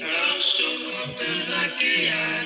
Tan solo te in the chaos.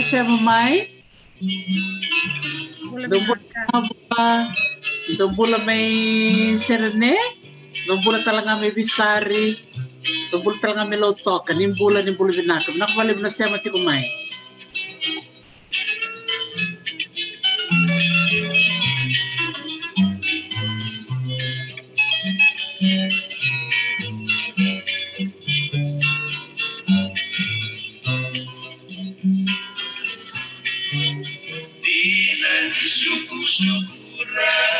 você, mamãe? Dubula may serene? Dubula talaga may bisari? Dubula talaga may lotok? Nimbula, nimbula binakam. Nakabali mo na siya mati kumay. Krishna Krishna Krishna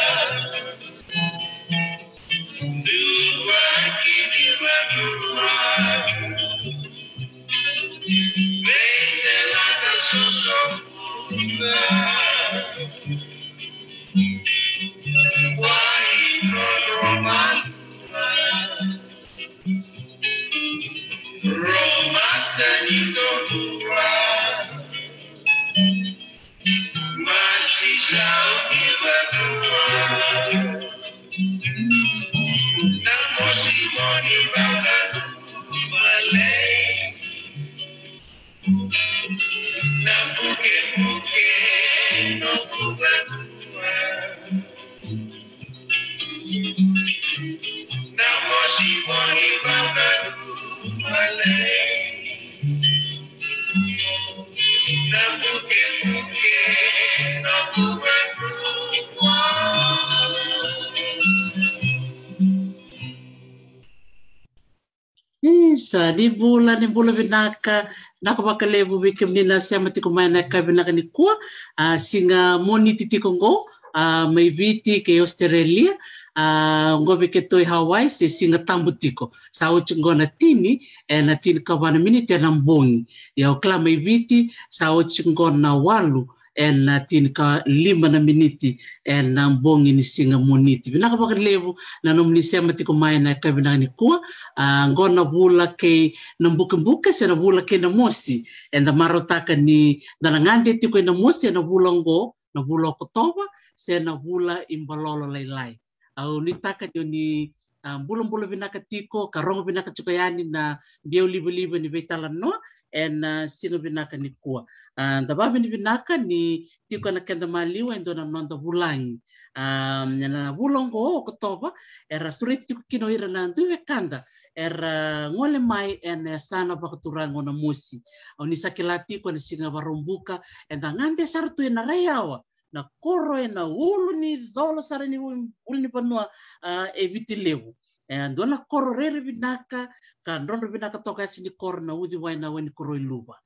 ni bula ni bula vinaka nako vakalevu vikemnila sema tikumaina kavinaka ni kua uh, singa moni titikongo uh, maiviti ke australia uh, ngove ke toi hawaii se singa tambutiko, sao sauchi ngo na tini e na tini kavana miniti na mbongi ya okla maiviti sauchi ngo na walu ena tini ka limba na miniti ena mbongi ni singa muniti binaka baka levu na nom ni sema tiko mai na ka ni kua uh, ngo na vula ke na mbuke mbuke se na vula ke na mosi ena marotaka ni dalangande tiko na mosi na vula ngo na vula kotoba se na vula imbalolo lai lai au ni taka ni bulum bulu bina ka tiko ka rongo bina ka tsukoyani na bieu libu libu ni vitala no en ah, sino bina ka ni kua ah, da babe ni bina ka ni tiko na kenda maliu en dona nonda bulangi ah, na bulongo o kotoba era sureti tiko kino ira na e kanda era ngole mai en eh, sana pakaturango na musi au ni sakila tiko na singa barombuka en da ngande sartu na rayawa na koro e na ulu ni dhola sara ni ulu ni panua uh, e viti levu. E andona koro rere vinaka, ka ndono vinaka toka yasi ni koro na udhi wai na weni koro iluwa.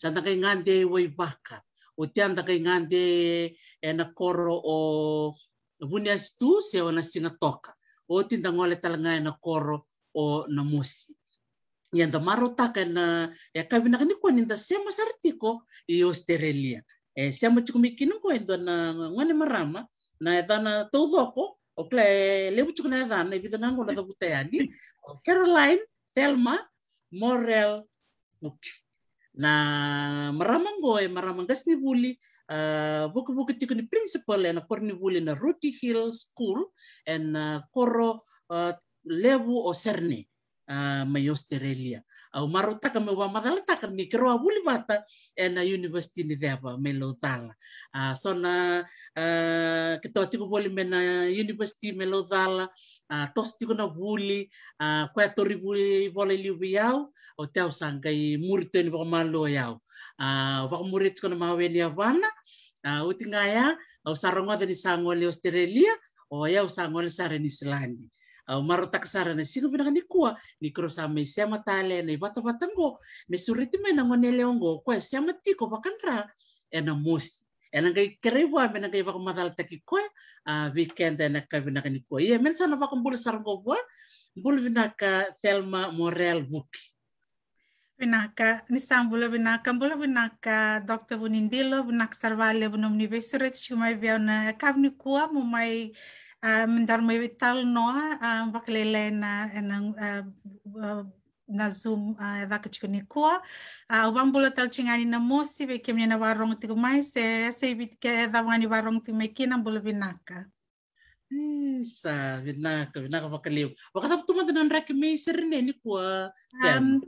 Santa kai ngande e wai O te anda kai e na koro o vuni asitu se o na singa toka. O tinda ngole talanga e na koro o na mosi. Ia anda marotaka na e kavinaka ni kwa ninda sema saritiko i Australia. e eh, se mo chukumi kinu ko endo na ngane marama na edana doko eh, o kle le buchuk na edana ibi dana ngola da yani Caroline Thelma Morel Nuki na marama e marama ngas ni buli uh, eh, buku buku tiku ni principal ena kor ni buli na Ruti Hill School ena koro uh, lebu o serne uh, mai Australia au marotaka ka me wa madalta ka ni kero university ni deva me lo dala a sona ke university me lo dala na buli a kwa to ri buli bole o te au sanga i murito ni wa malo yau a wa na mawe avana a utinga ya au ni Australia o ya au sango le sare ni Islandi au maro sara na siga vina ni kua ni krosa me siama tale na vata vatango me suriti me na ngonele ongo kwa e siama tiko e ena mosi ena ngai kerewa me na ngai vakumadala taki kua a weekend ena ka vina ni kua ia men sana vakumbulu sargo bua mbulu vina ka Thelma Morel Vuki Vinaka, Nistambula Vinaka, Mbula Vinaka, Dr. Bunindilo, Vinak Sarvalya, Vunomni Vesuret, Shumai Viona, e Kavnikua, Mumai, Ah, dar may vital no ah, vaklele na na ah, zoom da que chikuni kua o bambula tal chingani na mosi ve que menina warong tigo mai se se bit ke da wani warong tigo meki na bula vinaka Isa, vinaka, vinaka vakaleu. Wakata futuma tanan raki me serne ni kua. Um,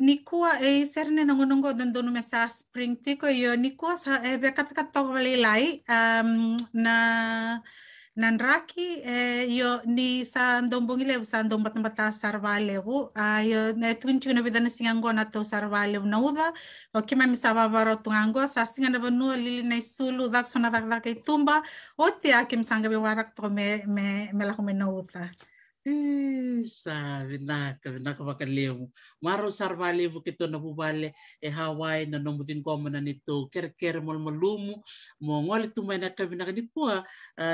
nikua e serne nongo nongo don donu mesa spring tiko yo nikua sa e be kata kata lai um, na Nanraki raki yo ni sa dombong ile sa dombat na bata sarvale gu yo na tun chuna bidan singango na to sarvale na uda o kima mi sa babaro tungango sa singana banu lili na isulu dak sona dak dak o akim sanga be warak to me me me la na uda Isa vinaka vinaka vakalemu maro sarvalevu kito na bubale e Hawaii na nombutin ko nito kerker mol malumu mo ngol tu mana ka vinaka ni kua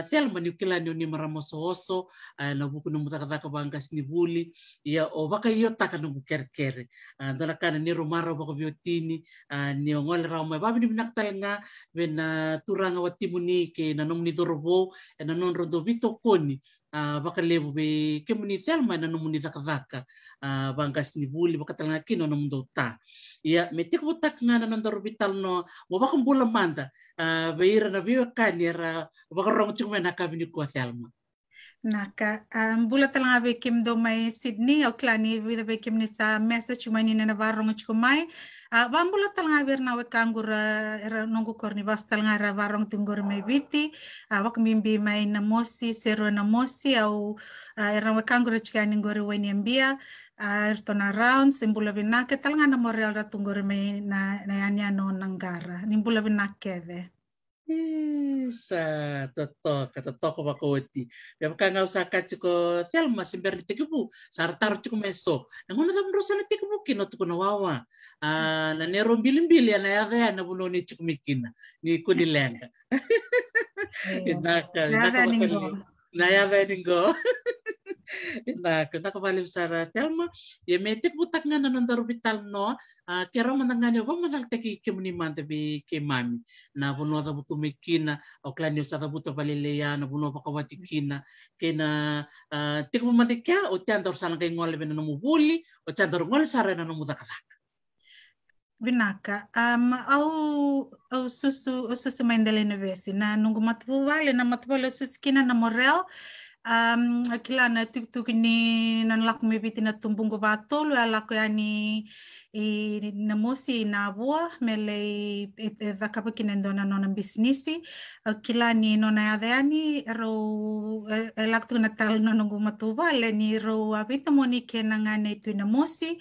tel mani kila na ya o baka yo taka no kerker ndola kana ni rumara baka biotini ni ngol ra mo babi ni ke na nomni dorbo e na non vakalevo ah, be kemonitherma nanomoni vakavaka vangasi ni vuli vakatalana kino na mundo ta ia meteko votakngana na ndaro vitalno mo vakambula manda veira na vewa kani ra vakarongo tsikuvena kavini kuathelma Naka um, bula talanga vekim do mai Sydney Auckland vida vekim nisa message mai nina eh, nena varro ngichko mai uh, van bula talanga ver na weka angura eh, era nongu korni vas talanga ra varro tunggur mai viti uh, eh, wak mimbi mai na mosi namosi na mosi au uh, era weka angura chika ningori weni ambia uh, er tona round simbula vinake talanga na morial ra tunggur mai na na yani ano nangara nimbula vinake Isa totoka totoko wakoti. Yapakanga usaka chiko thelma simber ditekibu sartar chiko meso. Nangono tam rosa nanti tekibu kino tuko na wawa. Na nero mbili mbili ana yaga na buno cukup chiko mikina ni kunilenga. Inaka inaka wakali. Naya Beningo. na na kabalim sara telma ya metik butak ngana non no kero manangani vo manal teki kemuni mante be kemami na vono da butu mekina o klani sa da butu na vono pa kawati kina kena teku mante kya o tian dor sana ke ngole be no mubuli o tian ngole sara na no mudakadaka Vinaka, um, au, au susu, o susu mai ndele na vesi, na nungu matupu na matupu wale susu na morel, um, akila na tuk tuk ni, na laku mebiti na tumbungu vatolu, alaku ya namusi nabua melei dakapuki e nendona nona bisnisi kila ni nona adeani ro elaktu e natal nono gumatuba le ni ro abita moni kenanga ne tu namusi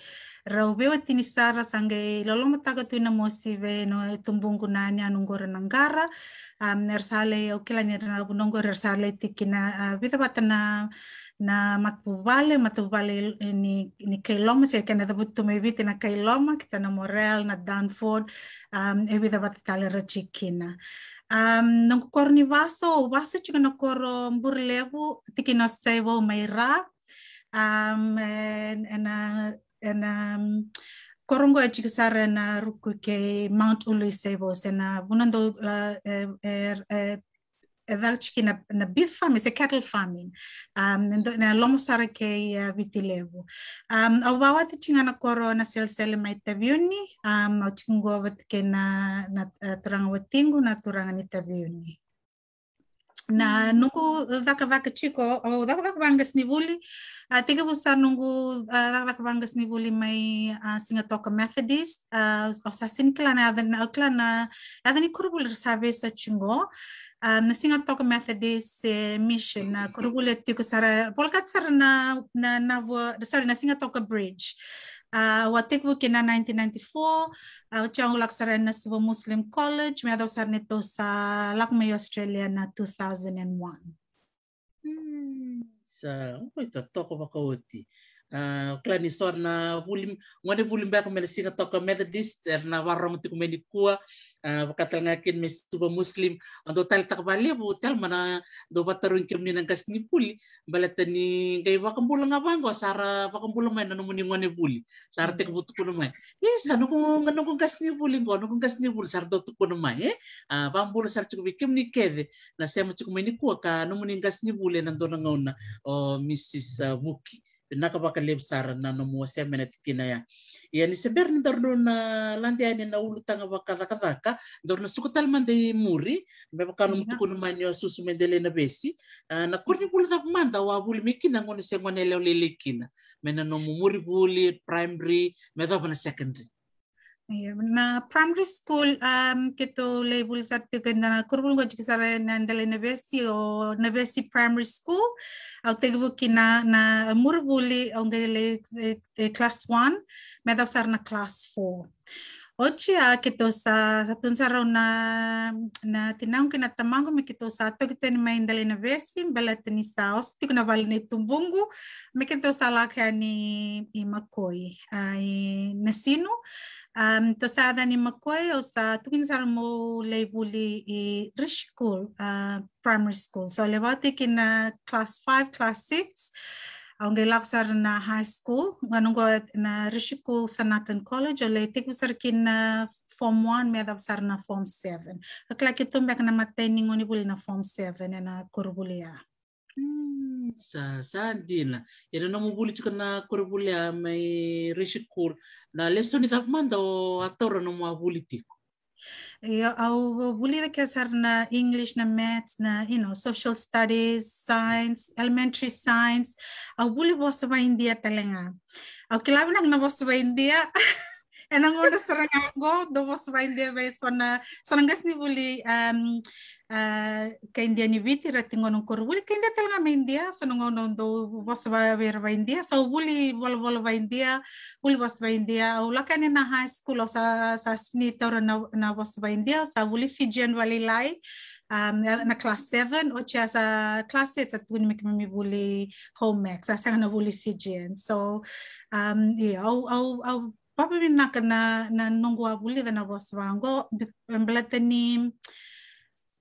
rau bewa tinisara sange lolo mataga tu namusi ve no e tumbungu nani anungora nangara um nersale o kila ni tiki na tikina vita batana na matuvale, matuvale ni, ni keiloma, se kena da butu me na keiloma, kita na Morel, na Danford, um, e vida rachikina. Um, nung ni vaso, vaso chika na koro tiki na sevo maira, um, and, korongo e na ruku ke Mount Ulu na bunando la, evert na, na beef farm is cattle farming um, na lomo sara ke uh, vitilevo um awawa ti chingana sel sel mai taviuni um na na uh, turanga na turanga ni na mm. nungu daka vaka chiko o daka daka vangas nivuli a uh, tiga busa nungu daka daka vangas nivuli methodist o sa sin klana adan klana adan ikurbul sa um, на синот тока Методис мишен на коргуле ko сара polkat сара na na na во сара na синот тока Bridge uh, wa tekwu kina 1994 uh, chang lak sara na suwa Muslim College me adaw sar nito sa lak me Australia na 2001 hmm. sa oi to toko ba kauti klani ah, na wulim um ngode wulim ba kumel singa toka methodist na warong tu kumeni kua wakata ah, ngakin mes tuba muslim ando tal takbali bu tal mana do batarun kemni nang kasni puli balatani gai wakambul ngabango sara wakambul mai nanu muni ngone wuli sara tek butu kuno mai yes anu ko ngano ko kasni puli ngo anu ko kasni puli sara do tu kuno mai eh bambul sara cukup kemni kede na sema cukup meni kua ka nanu muni kasni puli nando nangauna oh, mrs ah, Wuki nakabakalim sar na nomo semene tikinaya yani seber ni darno na landia ni na ulutanga bakada kadaka darno mande muri me bakano iya. manyo susu mendele na besi na kurni bulda manda wa bul mikina ngon se muri buli primary me secondary na primary school um kito label sa tigan na kurbul ko jiksa re nandale nevesi o nevesi primary school au tegubu kina na murbuli ongele eh, eh, class 1 medav sar na class 4 Ochi a kito sa satun sa na na tinaw kina tamango mi kito sa to kito ni main dali na vesim belat ni sa osti kuna ni tumbungu mi kito sa ni imakoi ai nasinu تساعدني مكوي وسا توين سار مو ليبولي رش سكول primary school so levati in class 5 class 6 அவங்க லாக்சார் na high school ganungo na rishikul sanatan college ole tiku sar kin form 1 me dav na form 7 akla kitum bek na matte ningoni buli na form 7 na kurbulia sa hmm, sasa dina ena namuvuli cikana kurivulea ah, mairi xikulu na lesson ni manda o ataura no muavuli tiko Yeah, au buli de kasar na English na maths na you know social studies science elementary science au buli bosa ba India talenga au kilabi na bosa ba India enangoda sarangango do svainde vai sona sonangas ni vuli um eh, kaindia ni viti ratingonon koru vuli kaindia telanga maindia sonangono do vos vai ver vai india so vuli vol vol vai india vuli vos vai india au lakani na high school sa sa sni tora na na vos vai india sa vuli fijian vali lai um, na class 7 o tia sa class 8 at wini miki mimi home max a sanga na vuli fijian so um, yeah, au, au papi vinaka na na nungu wa vuli na vosi vango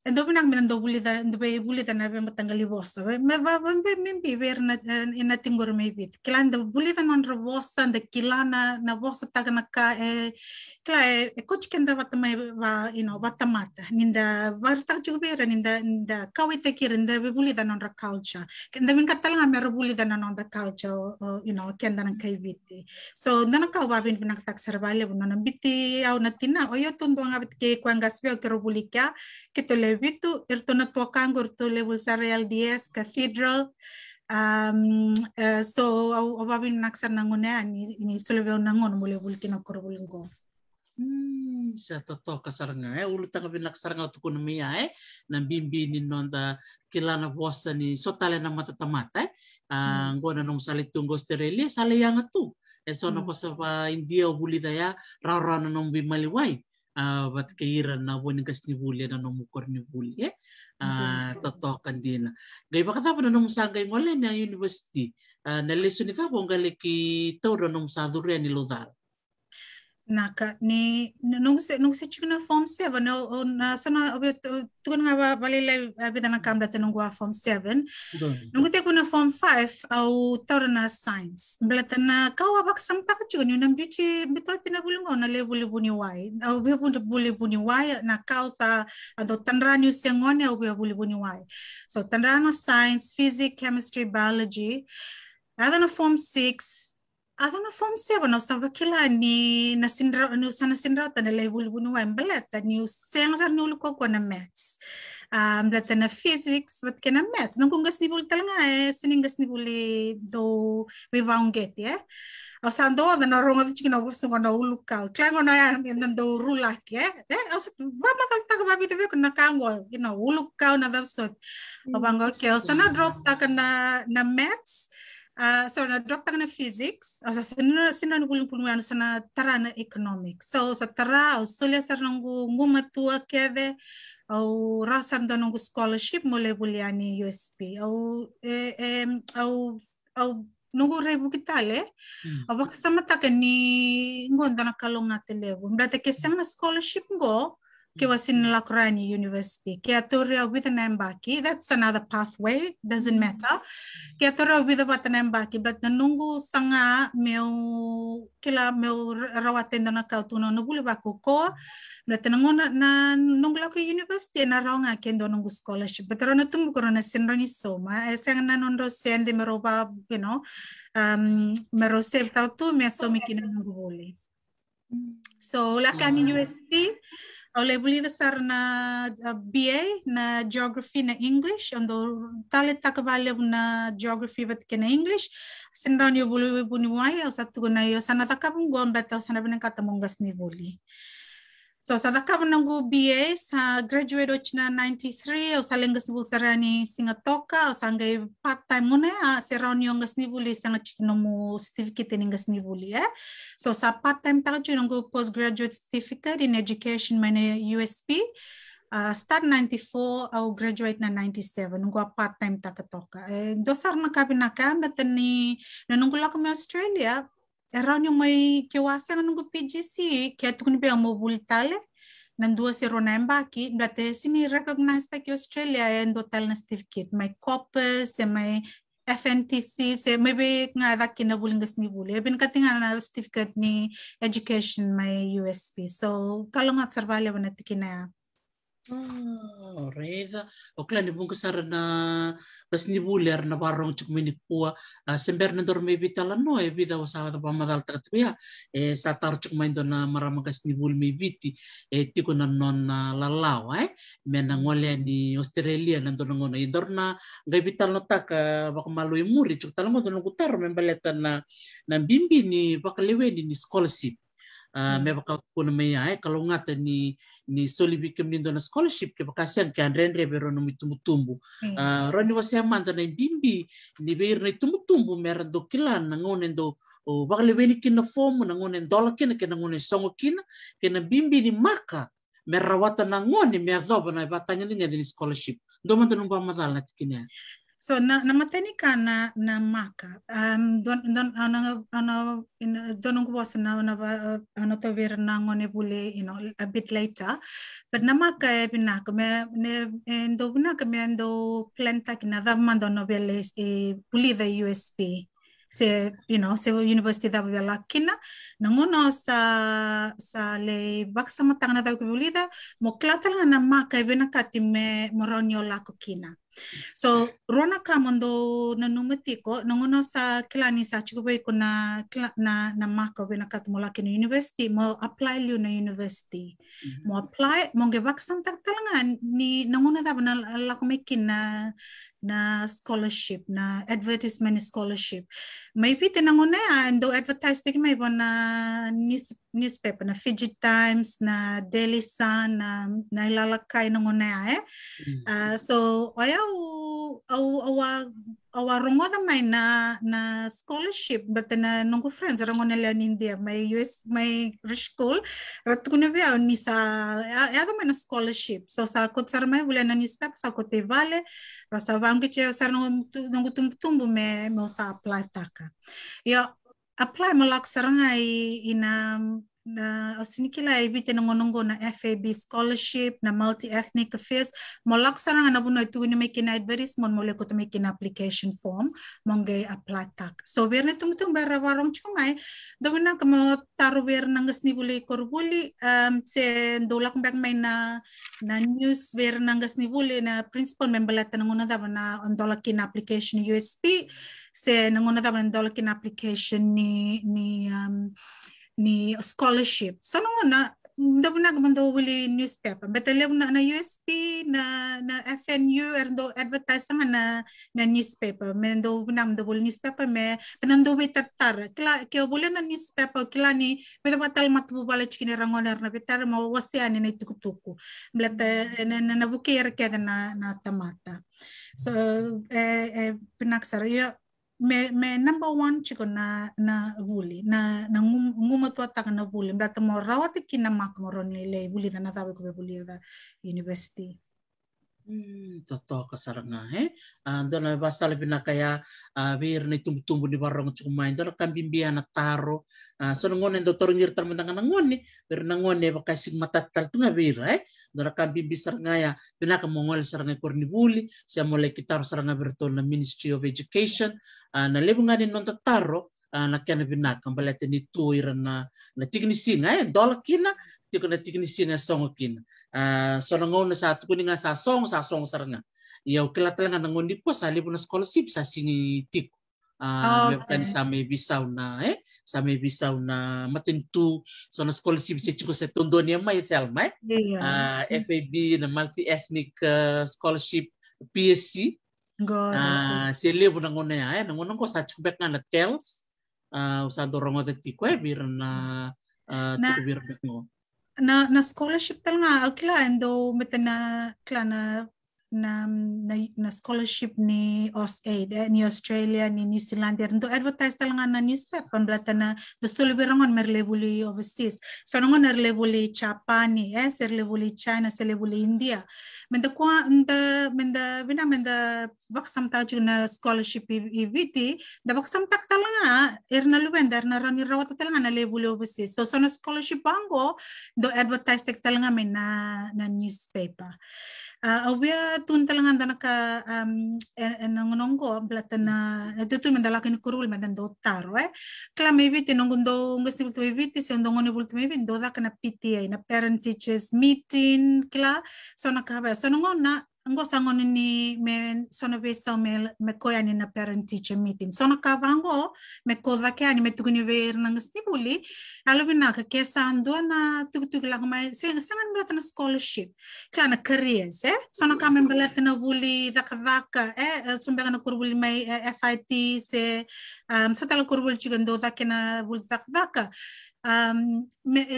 Ndo bina mina ndo bulida ndo bai bulida na bai matanga li bosa bai ma bai bai bai min bai bai rna ina tingor mai bit kila ndo bulida non ro bosa nda kila na na bosa taga na ka e eh, kila e eh, e kuch kenda bata mai ino bata mata ninda bai taga chuk bai rna ninda ka wai teki rna nda bai bulida non ro kalcha kenda min ka tala nga mero ino kenda nang kai biti so nda nang ka wai bai nda nang ka taksa rba lebo nda nang biti au na tina o yo tundu nga bai teki kwa nga sbi au le vitu irtona tuakango irto level sareal LDS cathedral um uh, so au babi naksar nangone ni ni solve nangon mole bulkina korbulingo Hmm, sa kasar kasaranga eh ulu tanga binlaksaranga tukunomiya eh nang bimbi ni nonda kilana bosa ni sotale na matatamata eh uh, ah, mm. ngona nong salitunggo sterelia sale yang tu eh so mm. na bosa hmm. pa india bulidaya rarana nong bimaliwai wat ah, kaira na wani gas ni bulia na nomukor ni bulia ah, totokan din gay baka tapo na nung nomusagay mo na university ah, na lesson ni tapo ngaleki tawro nomusadurya ni lodal naka ne nungse nungse chikna form 7 no na sana obe tukun nga bali lai abidana kamda te nungwa form 7 nungu te kuna form 5 au taurana science blatana kawa bak samta ka chuni nam bichi bito tina bulungo na le buli buni wai au be buni buli buni wai na kausa ado tanra ni sengone au be buli buni wai so tanrana science physics chemistry biology adana form 6 Adon form seven, bono sabo kila ni nasindra ni usana sindra na le bulu bunu wa embele tane u seng sa nulu koko na mets. Um, le na physics bat na mets. Nung kung gas ni bulu talanga e eh, sining gas ni bulu do we va ungeti e. Au sa ndo adon aro ngadu chikina wus nung ona ulu kau. Kla ngon aya ngan ndan do ulu laki e. Eh. E eh, au sa ba ma tal taka ba bitu beko na kango ina ulu na dab sot. Au bango ke sa na drop taka na mets. Uh, so na doctor na physics o sa sinuna sinuna ngul pun wana sana tara na economics so sa tara australia sar nangu ngumatua keve au rasan do nangu scholarship mo level yani usp au eh, eh, au au nungu rebu kitale mm. awak sama tak ni ngonda na kalonga te lebu mbrate ke sama scholarship ngo Kewasin Lakrani University. Keatoria with an embaki, that's another pathway, doesn't mm-hmm. matter. Keatoria with a watanembaki, but the nungu sanga meu kila meu rawatendo na kautuno nubulwa kuko, na tenangona na nungulako university na raunga kendo nungu scholarship, but rona tumukoro na sinroni soma, esang eh, na nondo sende meroba, you know, um, mero save tautu, mea somi kina nungubuli. Mm. So, Lakan University, Oleh dasar na uh, BA na Geography na English, ando talit takavale na Geography bat na English, sinran yo buli buni wai, au satu guna yo sana takabung gom betaw sana benang kata munggas ni buli. So sa taka menunggu BA sa graduate ochna 93 o sa lengga sibul singa toka o sa part time mune a serau ni ongga sibuli sa ngai chikinomu certificate ni ongga sibuli e. Eh. So sa part time taka chu nunggu postgraduate certificate in education mane USP uh, start 94 au graduate na 97 nunggu a part time taka toka. E, dosar na kabinaka metani na nunggu laku me Australia Erau mai ke wasa ngan nunggu PGC ke tu kun be mo bultale nan dua se ronemba ki blate sini recognize ta ki Australia en total na certificate mai COPPES e mai FNTC se maybe nga da kina bulinga sini bule ben katinga na certificate ni education mai USB so kalong at servale wanatikina Ah, reva oklani bunga sarana tasni buler na barong cuk minit pua ah, sember na dorme bitala no e bida wasa da pamadal tatria ya. e satar cuk main dona marama kasni bul me biti e tiko na non na lalawa e eh? mena ngole ni australia na dona ngona e dorna ga bital no taka bak malu e muri cuk talamo dona kutar membeleta na na bimbi ni bakalewe ni scholarship me baka kuna me ai kalau eh, ngata eh, ni ni ni dona scholarship ke bakasian ke Andre re bero no mitumbu tumbu hmm. ah, roni wasi amanta na bimbi ni beir na tumbu tumbu me rando kila na do o oh, weni kina form na ngone dola kina ke na songo kina ke na bimbi ni maka me rawata na ngone me adoba na batanya ni ni scholarship do manta no ba madal na So na namateni ka na na maka. Um don don ano ano in don was na na ano to ver na ngone bule you know a bit later. But na maka e na kame ne endo na kame endo planta kina da mando no beles e bule the USB se you know se university da bela na ngono sa sa le baksa matang na da kulida mo klatal na ma ka bena katime moronyo la kina so rona ka mondo na numati ko ngono sa klani sa chuko ko na na na ma ka bena kat mo la university mo apply lu na university mm-hmm. mo apply mo ge baksa matang talanga ni ngono da na la ko me kina na scholarship, na advertisement scholarship. May piti na nguna ya, and though advertise tiki may na news, newspaper, na Fiji Times, na Daily Sun, na nailalakay na nguna ya eh. Mm. Uh, so, ayaw, aw, awa, awa rongo ta mai na na scholarship but na nongo friends rongo na leon india may us may rich school rat kuna be au ni sa na scholarship so sa kot sar mai bula na newspaper sa kot e vale ra sa vam ke che sar nongo tum me me sa apply taka ya apply mo lak sarangai ina na osinikila ibite nongonongo na FAB scholarship na multi-ethnic affairs molak sarang na buno itu ni make na advertisement mole ko make na application form monge apply tak so wer ne tung tung bara warong chungai domina kamo taru wer nangas ni buli kor buli um se dolak bag may na na news wer nangas ni buli na principal member la tanongona da na ondolak kin application USP se nangona da na ondolak kin application ni ni um ni scholarship. Sana mo na, hindi mo nagmando wili newspaper. Betale mo na, na USP, na, na FNU, erdo advertise sama na, na newspaper. Men daw na daw wili newspaper, me, penando we tartar. Kila, kio wili na newspaper, kila ni, medo patal matu wala chikini rangoner na bitar, mo ni na itukutuku. Blata, eh, na, na, na bukir kaya na, na tamata. So, eh, eh, pinaksara. Yo, me, me number one chiko na na buli na na ngumo to ataka na buli. mbrata mo rawati kina mak mo ron le guli da na tawe ko be buli da university Hmm, toto kasaranga he andona ah, lebih na kaya bir ah, ni tumbu-tumbu ni barong cuma dona kan bimbia na taro ah, senengon yang dokter ngir termendangan nangon ni bir nangon ni pakai sigma tatal tu ngabir he eh? dora kan bimbi saranga ya bina kamongol kor ni buli sia mulai kita saranga bertol na Ministry of Education na lebu ngani non taro na kena bina kembali ni tuiran na na tiknisi ngai eh? kina tikuna tikini sina song kin ah, na ngon sa tukuni nga sa song sa song sarna Ya, o kila telanga na di ko sa libo na scholarship sa sini tiku uh, okay. sa may bisaw na eh sa may bisaw na matintu so na scholarship si chiko sa Tondonia may Thelma eh yeah. uh, FAB na multi-ethnic ah, scholarship PSC God. Uh, si libo na ngon ya eh ngon ko sa Chico na na tells uh, usa dorongo te tiko eh bir na uh, na, na, na scholarship talaga akla ah, and do meta na kla na na, na, na scholarship ni AusAid, eh, ni Australia, ni New Zealand. Untuk advertise talaga na newspaper, kung data na gusto lebih rangon merlebuli overseas. So ano nangon merlebuli Japani, eh, serlebuli China, serlebuli India. Menda kwa, menda, menda, bina menda baksam ta na scholarship ibiti, da baksam tak talaga, er na luwen, er na rani rawat talaga na lebuli overseas. So so na scholarship bango, do advertise tak talaga may na, na newspaper. ಅವ್ಯ ತೂಂತಲಂಗಂದನಕ ನಂಗು ಬ್ಲತನ ತುತು ಮಂದಲಕ ಕುರುಲ್ ಮಂದನ್ ದೋತ್ತಾರ್ವೆ ಕ್ಲ ಮೇವಿ ತಿನ್ನೊಂಗುಂದೋ ಉಂಗ ಸಿಬಿಲ್ತು ಮೇವಿ ತಿಸಿ ಒಂದು ಒಂಗೊನೆ ಬುಲ್ತು ಮೇವಿ ದೋದಾಕನ ಪಿತಿ ಐನ ಪೇರೆಂಟ್ ಟೀಚರ್ಸ್ ಮೀಟಿಂಗ್ ಕ್ಲ ಸೊನಕ ಹವೆ ಸೊನಂಗೋ ನಾ ngo sangoni ni me sono be so me me ko na parent teacher meeting sono ka vango me ko ke ani me ni ver na ngsti buli alo bina ka ke sando na tu tu lang ma sangan blat na scholarship kana careers eh sono ka me blat na buli da ka va ka eh sumbe na kur buli mai FIT se um so la kur buli chigando da ke na buli da ka um,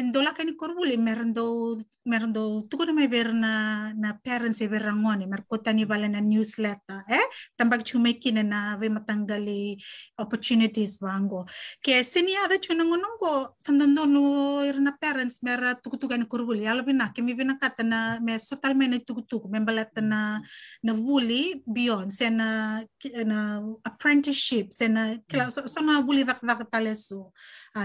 ndola kani korbule merndo merndo tukuna mai ber na parents e ber ngone mer ni bala na newsletter eh tambak chume kina na ve matangali opportunities bango ke seni ave chuna ngonongo sandando no irna parents mer tukutuga ni korbule ala bina ke mi bina kata na me sotal me na tukutuk me balata na mm. na wuli beyond sena na apprenticeship sena kila mm. so na wuli dak dak talesu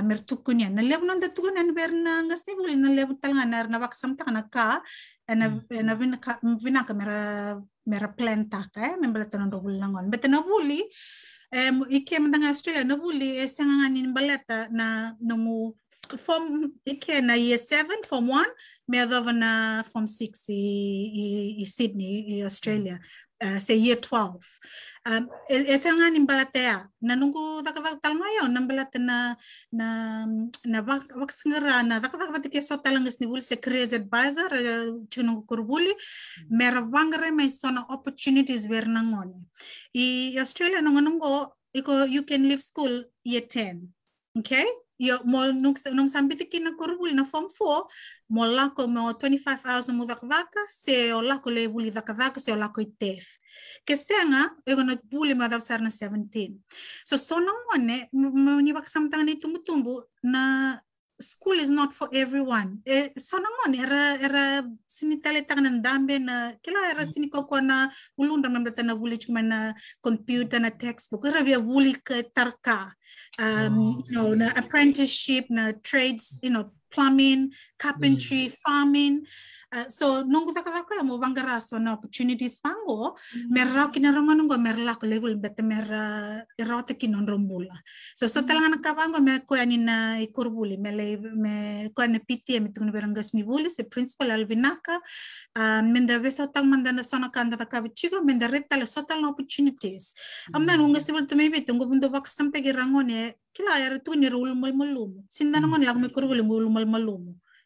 mer tukunya na lebo nan datugan an ber na ngas ni bugil na lebo tal nganar na baksam ta kana ka ana ana mm. bin ka bin ka mera mera plan ta ka eh, men bala tan do bulangon bet na buli em eh, ikke men dang australia na buli esenga eh, nganin balata na nomu form ikke na year 7 form 1 me adova na form 6 in Sydney in Australia mm. Uh, say year 12 um esa nga nimbalatea nanungu dakavak talmayo nambalat na na na vak vak sangara na dakavak vatike so talangas ni bul se careers advisor chunungu kurbuli meravangare mm. mai sona opportunities vernangone i australia nungunungo iko you can leave school year 10 okay yo mo nomsambitiki na kurubuli na form 4 mo lako mo 25 hours mo dakdaka se o lako le buli dakdaka se o lako itef ke senga ego na buli ma dapsar na 17 so so no mone mo ni baksamtang ni tumutumbu na school is not for everyone. E, sana mon, era, era sinitele tanga ng dambe na, kila era mm. sinikoko na ulunda mamdata na wuli chuma na computer na textbook, era via wuli ka tarka, um, oh, you know, na apprenticeship, na trades, you know, plumbing, carpentry, mm. farming, Eh, so nungzakavaka mo bangara mm. eh, so na opportunities pango merra mm. kinarangon ngo merla ko level bet merra irota kinon rombula so so talangana kavango me ko anina eh, ikurbuli me le me ko an piti me tungni berangas ni se principal alvinaka men da vesa tang mandana sona kanda da kavichigo men da retta le so talang opportunities amna nungas tibul tumi bit ngo bundo baka sampe girangone kila yar tu ni rul mal malum sindanangon mm. lag me kurbuli ngul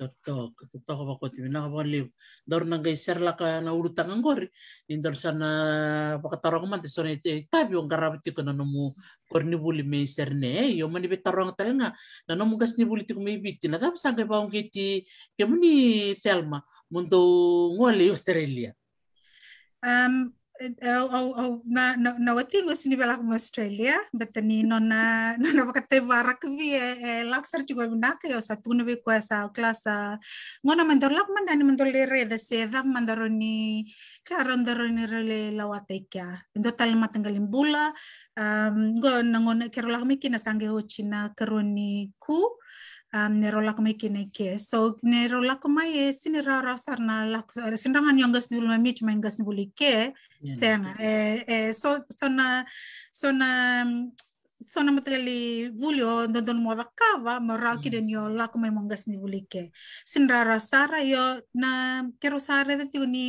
katok katok apa kau timin nak apa liu dar nang gay serla ka na ulu tangan gori indor sana pakatarong man teso eh, ite. tabi on garabit ko na nomu kor ni buli me ser ne yo man mani betarong talenga na nomu gas ni buli tiko me biti na tap sangai paong kiti kemuni thelma mundo ngole Australia um au na na na wati sini bela Australia betani nona nona bakate warak eh, eh, bi e laksar chugo bina ke o sa tuna vi ko sa klasa ngona mandor lak mandani mandor le re da se da mandaroni claro mandaroni re le lawate kia ndo tal matangalim bula um go kero lak mi kina sangge ho china ni ku um, ne rola mai kine ke so ne rola kuma ye eh, sini ra ra sarna la sindrangan yang dulu cuma yang gas buli ke σένα. Iya, ε, ε, iya. στο, eh, στον, eh, στον, στον amateli vulio dondon mo rakava mara mm. kiden yo la ko may mongas ni vulike sin rara sara yo na kero sara de tuni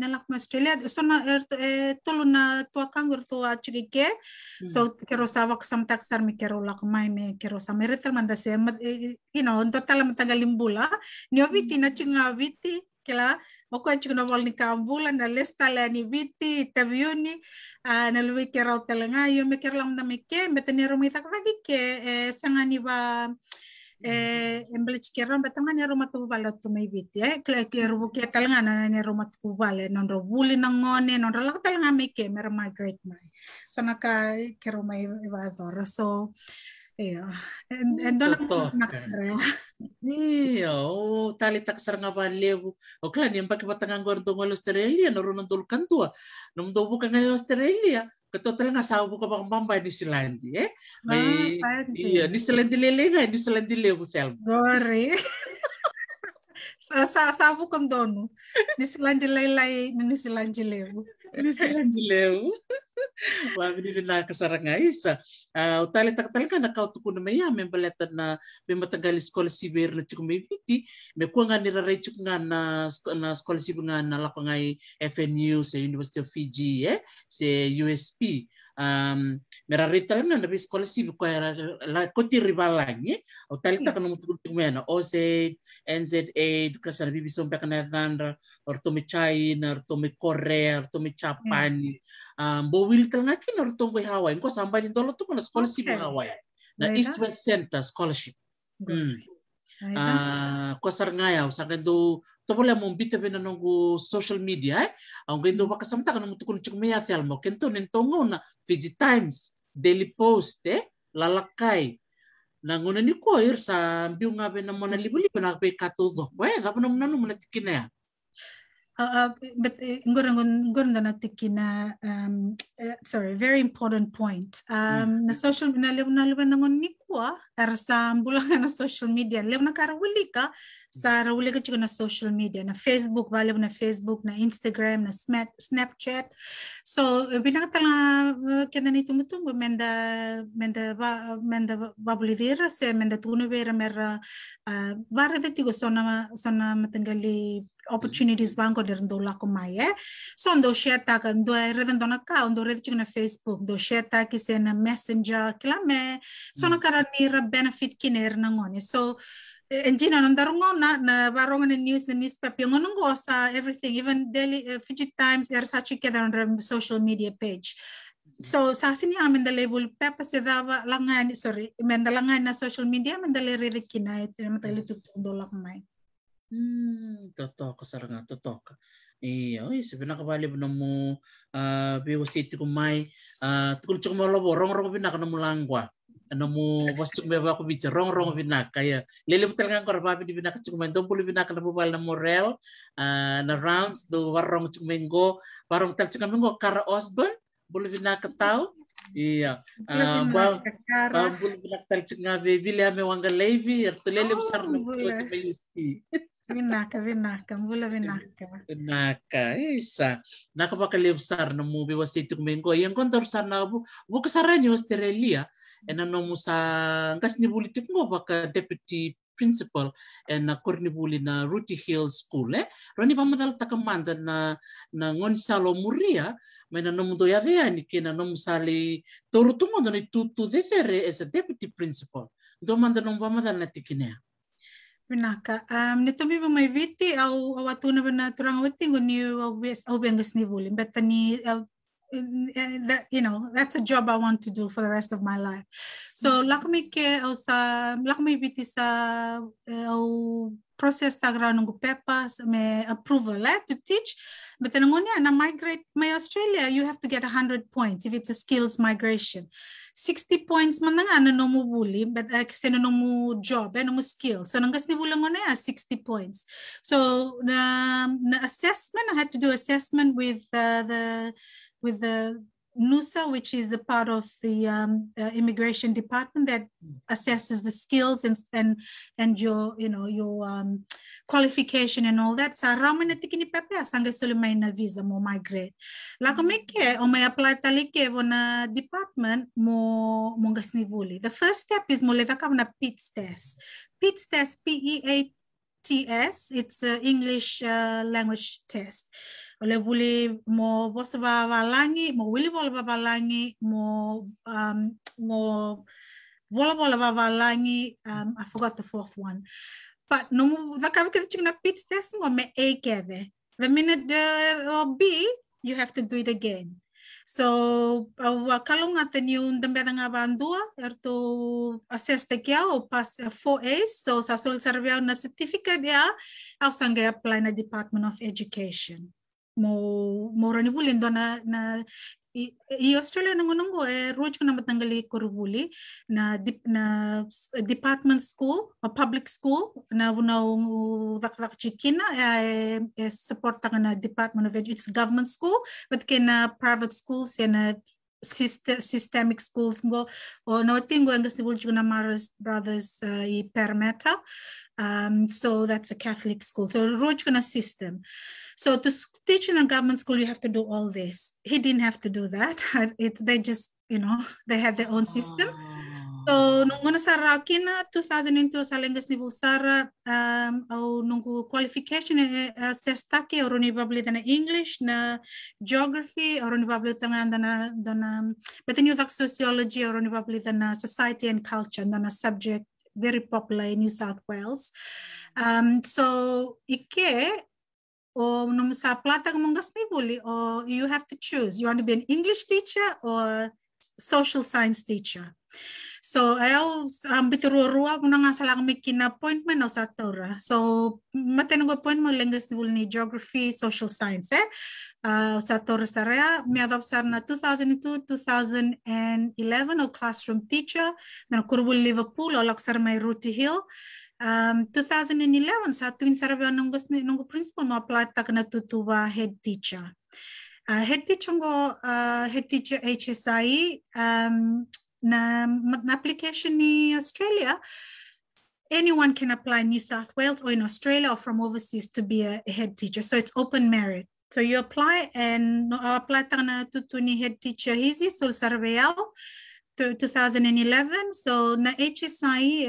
na lak ma australia so na eh, tolu na tua kangur tu achike so mm. kerosa sawa kasam taksar mi kero lak may me kero sa meritel manda se you know total matagal limbula ni obiti mm. na chinga viti mokochikna molnikambula na lestala ni viti tabiuni na luwi kerau telanga yo me kerlam e, e, eh? na rumi metenero mitakdaki ke sangani ba embelech kerram betanga ne roma tu balo tu mai viti e kle ker bu ke telanga na ni roma tu bale non ro buli na ngone non ro telanga meke mer migrate mai sanaka keroma i va so Iya. Endo lang nakatra. Iya, o oh, tali tak nga vallevo. O kani, ang pagkapatangang gordo ng Australia, naroon ng tulkan tua. Namdubo ka ngayon Australia, katotal nga sawo ka bang bambay ni Silandi, eh? May, iya, ni Silandi lele nga, ni Silandi levo film. Gore. sa sa sawo kondono. Ni Silandi lele, ni Silandi Michelangelo. Ah, Wabili na kasarangais. Uh, utali tak talaga na kau tuku na maya may baleta na may matanggal skola si Ber na chiku may piti. May kuwa nga niraray chiku nga na, na skola si nga na lako ngay FNU sa University of Fiji eh, sa USP. mera ritar na nabi scholarship ko la koti ribalanye hmm. o talita kana mutu tumena ose nza education bibi sombe kana dhandra or to me china or to me korea or to me japan hmm. bo wil tanga kina or to me hawaii ko sambali ndolo to kana scholarship e hawaii na east west center scholarship mm. Ah, kasar ngayaw sakit do to pula mo bita bina nunggu social media eh ang gendo baka mm. samta kanung tukun chuk meya tel mo kento nintongo na Fiji Times Daily Post eh lalakay nanguna ni koir sa biu ngabe na mona libuli bina be katudo we gapo namna no mona tikina Uh, ah, ah, but eh, ngorong na tikina um, uh, sorry very important point um, mm. na social na lewa na lewa nangon ni kwa Tarasa bulanga na social media. Leo na karawuli ka sa rawuli ka na social media na Facebook, bali na Facebook, na Instagram, na Snapchat. So binakatala kenda ni tumutumbo menda menda menda babulidira se menda tunuvera mera ಭಾರತತಿಗೂ ಸೊನ್ನ sana ಮತ್ತಂಗಲ್ಲಿ opportunities bango der ndo la kumaye so ndo share ta ka ndo reden dona ka ndo reden chuna facebook ndo sheta ki se na messenger klame so na kara ni ra benefit kiner na ngoni so enjina eh, nan darongo na na barongo na news na newspaper yung anong sa everything even daily uh, Fiji Times er sa chike on the social media page so sa sini amen the label pepa se dava langan sorry men the langan na social media men the lere de kina et eh, mm. hmm, na matali tutundo mai hmm toto ka saranga totoo ka Iya, oy, sa pinakabali mo mo uh, biwa city ko uh, tukul chok mo labo, rong rong pinaka na mo langwa. nemu wascuk cuma bawa aku bicara rong rong vinaka kaya lele putel ngang kor ba bi vinaka cuk men tom pulu vina kala nemu rel eh, na rounds do warong cuk mengo warong tel cuk kan go kara osborn bulu vinaka ketau iya pulih ba bulu vinaka tel cuk nga be bi le ame wanga levi er to lele oh, besar no cuk be yuski Vinaka, vinaka, mula vinaka. Vinaka, isa. Nakapakalim sar na movie was titik mengko. Yang kontor sana na bu, bu kasaranyo Australia. ena nomu sa ngasi ni vuli tikungo vaka deputy principal ena eh, kori ni na Ruti Hill School eh rani vamudala takamanda na na ngon salo muria ah? ma ena nomu do yaveani ke ena nomu sa le ni tutu dethere as a deputy principal do manda nomu vamudala na tikinea Pinaka um, nito mi mai viti au awatuna atuna bana turang wati ngoni au bes au bengas ni bulim betani Mm, that you know that's a job I want to do for the rest of my life. So mm-hmm. lakmi ke au sa lakmi biti sa au eh, process tagra nungu papers me approval eh, to teach. But then ngonia na migrate my Australia you have to get 100 points if it's a skills migration. 60 points man nga ano nomu bully but uh, kasi no nomu job eh nomu skill. So nang kasi bulang ngonia ah, 60 points. So na, na assessment I had to do assessment with uh, the with the NUSA, which is a part of the um, uh, immigration department that assesses the skills and and, and your you know your um, qualification and all that. So ramu na tiki ni pepe asanga solo mai na visa mo migrate. Lako meke o mai apply talike vo na department mo mo gasnivuli. The first step is mo leva kam na PITS test. PITS test P E A T S. It's an English uh, language test o buli mo bosa babalangi, mo wili bola babalangi, mo um, mo bola bola babalangi, um, I forgot the fourth one. But no mu dakawe kada chuna pits test ngo me A keve. The minute the or B, you have to do it again. So wa kalung ata niun dambeda nga bandua erto assess te kia o pas 4A eh, so sa sol servia na certificate ya au sangaya apply na Department of Education mo mo rani bulin do na na i, i Australia nang unang eh roj ko na matanggali kurubuli na dip, na department school a public school na una dak dak chikina eh, eh support ta na department of education it's government school but kena private schools and na System, systemic schools ngo o no tingo ang sibul na Maris brothers i eh, Permeta um so that's a catholic school so roj ko na system so to teach in a government school, you have to do all this. He didn't have to do that. It's they just you know they had their own system. So ah. nung una sa rakina 2002 sa lengas ni bulsara um au nung qualification uh, sexta ke oro ni babli dana English na geography oro ni babli dana dana dana um, you dak sociology oro ni babli dana uh, society and culture dana subject very popular in New South Wales. Mm. Um, so ike or numusa plata mungas nibuli, or you have to choose. You want to be an English teacher or social science teacher. So I'll um, bitururua mo nga sa appointment o sa tora. So matinong appointment language nibul ni geography, social science eh. Uh, sa tora sa rea, may adop sa na 2002-2011 o classroom teacher. Nang kurubul Liverpool o laksar may Ruti Hill. Um, 2011, satu interview ni nunggu principal no apply tak na tutuwa head teacher. Uh, head teacher ngo uh, head teacher HSI um, na, application ni Australia. Anyone can apply in New South Wales or in Australia or from overseas to be a, head teacher. So it's open merit. So you apply and no apply tak na head teacher hizi sul surveyal. 2011 so na HSI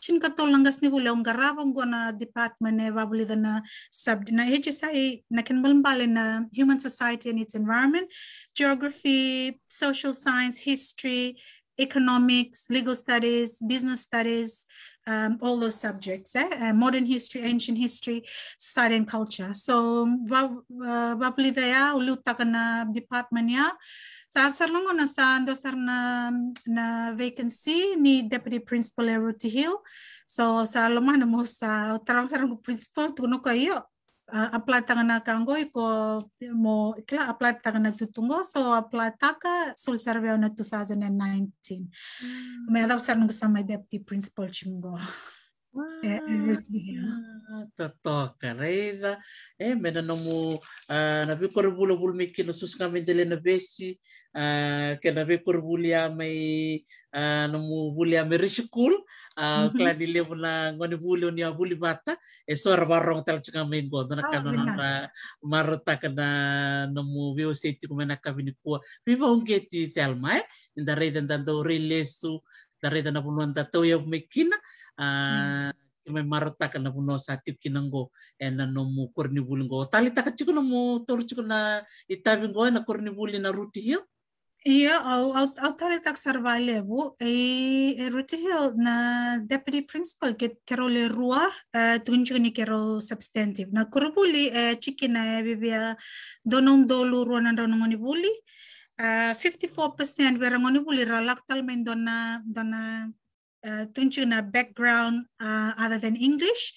chin ka tol langas ni bule on garavong gona department ne ba bule dana sub na HSI na ken bal in human society and its environment geography social science history economics legal studies business studies um, all those subjects, eh? Uh, modern history, ancient history, society and culture. So wabli daya uluta kana department ya. Sa sarlong na sa ando sar na vacancy ni deputy principal Erutihil. So sa lumah na mo sa tarang sarang principal tuno kayo. uh, apply tanga na kangoi ko mo ikla apply tanga na tutungo so apply taka sul survey na 2019 mm. me adaptar nung sa my deputy principal chingo totokaraeva ya. kan, e eh, menanomo eh, nave korbula bul me kina suskamedele navesi eh, ke nave korbulia mai nomo bulia me risikul mhm. kladi levula ngoni buli onia buli vata e sora barong tal chunga me godo na oh, kana na marota kana nomo veo seti kuma na kavini kwa viva ungeti thelma e ndareda ndando rilesu ndareda na bunonda toya mekina Ah, me marta kana puno satip kinango ena no mu korni bulingo tali taka chiku na mu toru chiku na itavingo ena korni buli na ruti hill iya au, au, au tali tak sarvai levu, e, e Ruti Hill na deputy principal ke kero le rua uh, tunjuk ni kero substantive. Na kurubuli e chiki na e bibia donong dolu rua na donong ni buli, uh, 54% wera ngoni buli e, ralak tal main dona dona Uh, tunjuna background uh, other than English.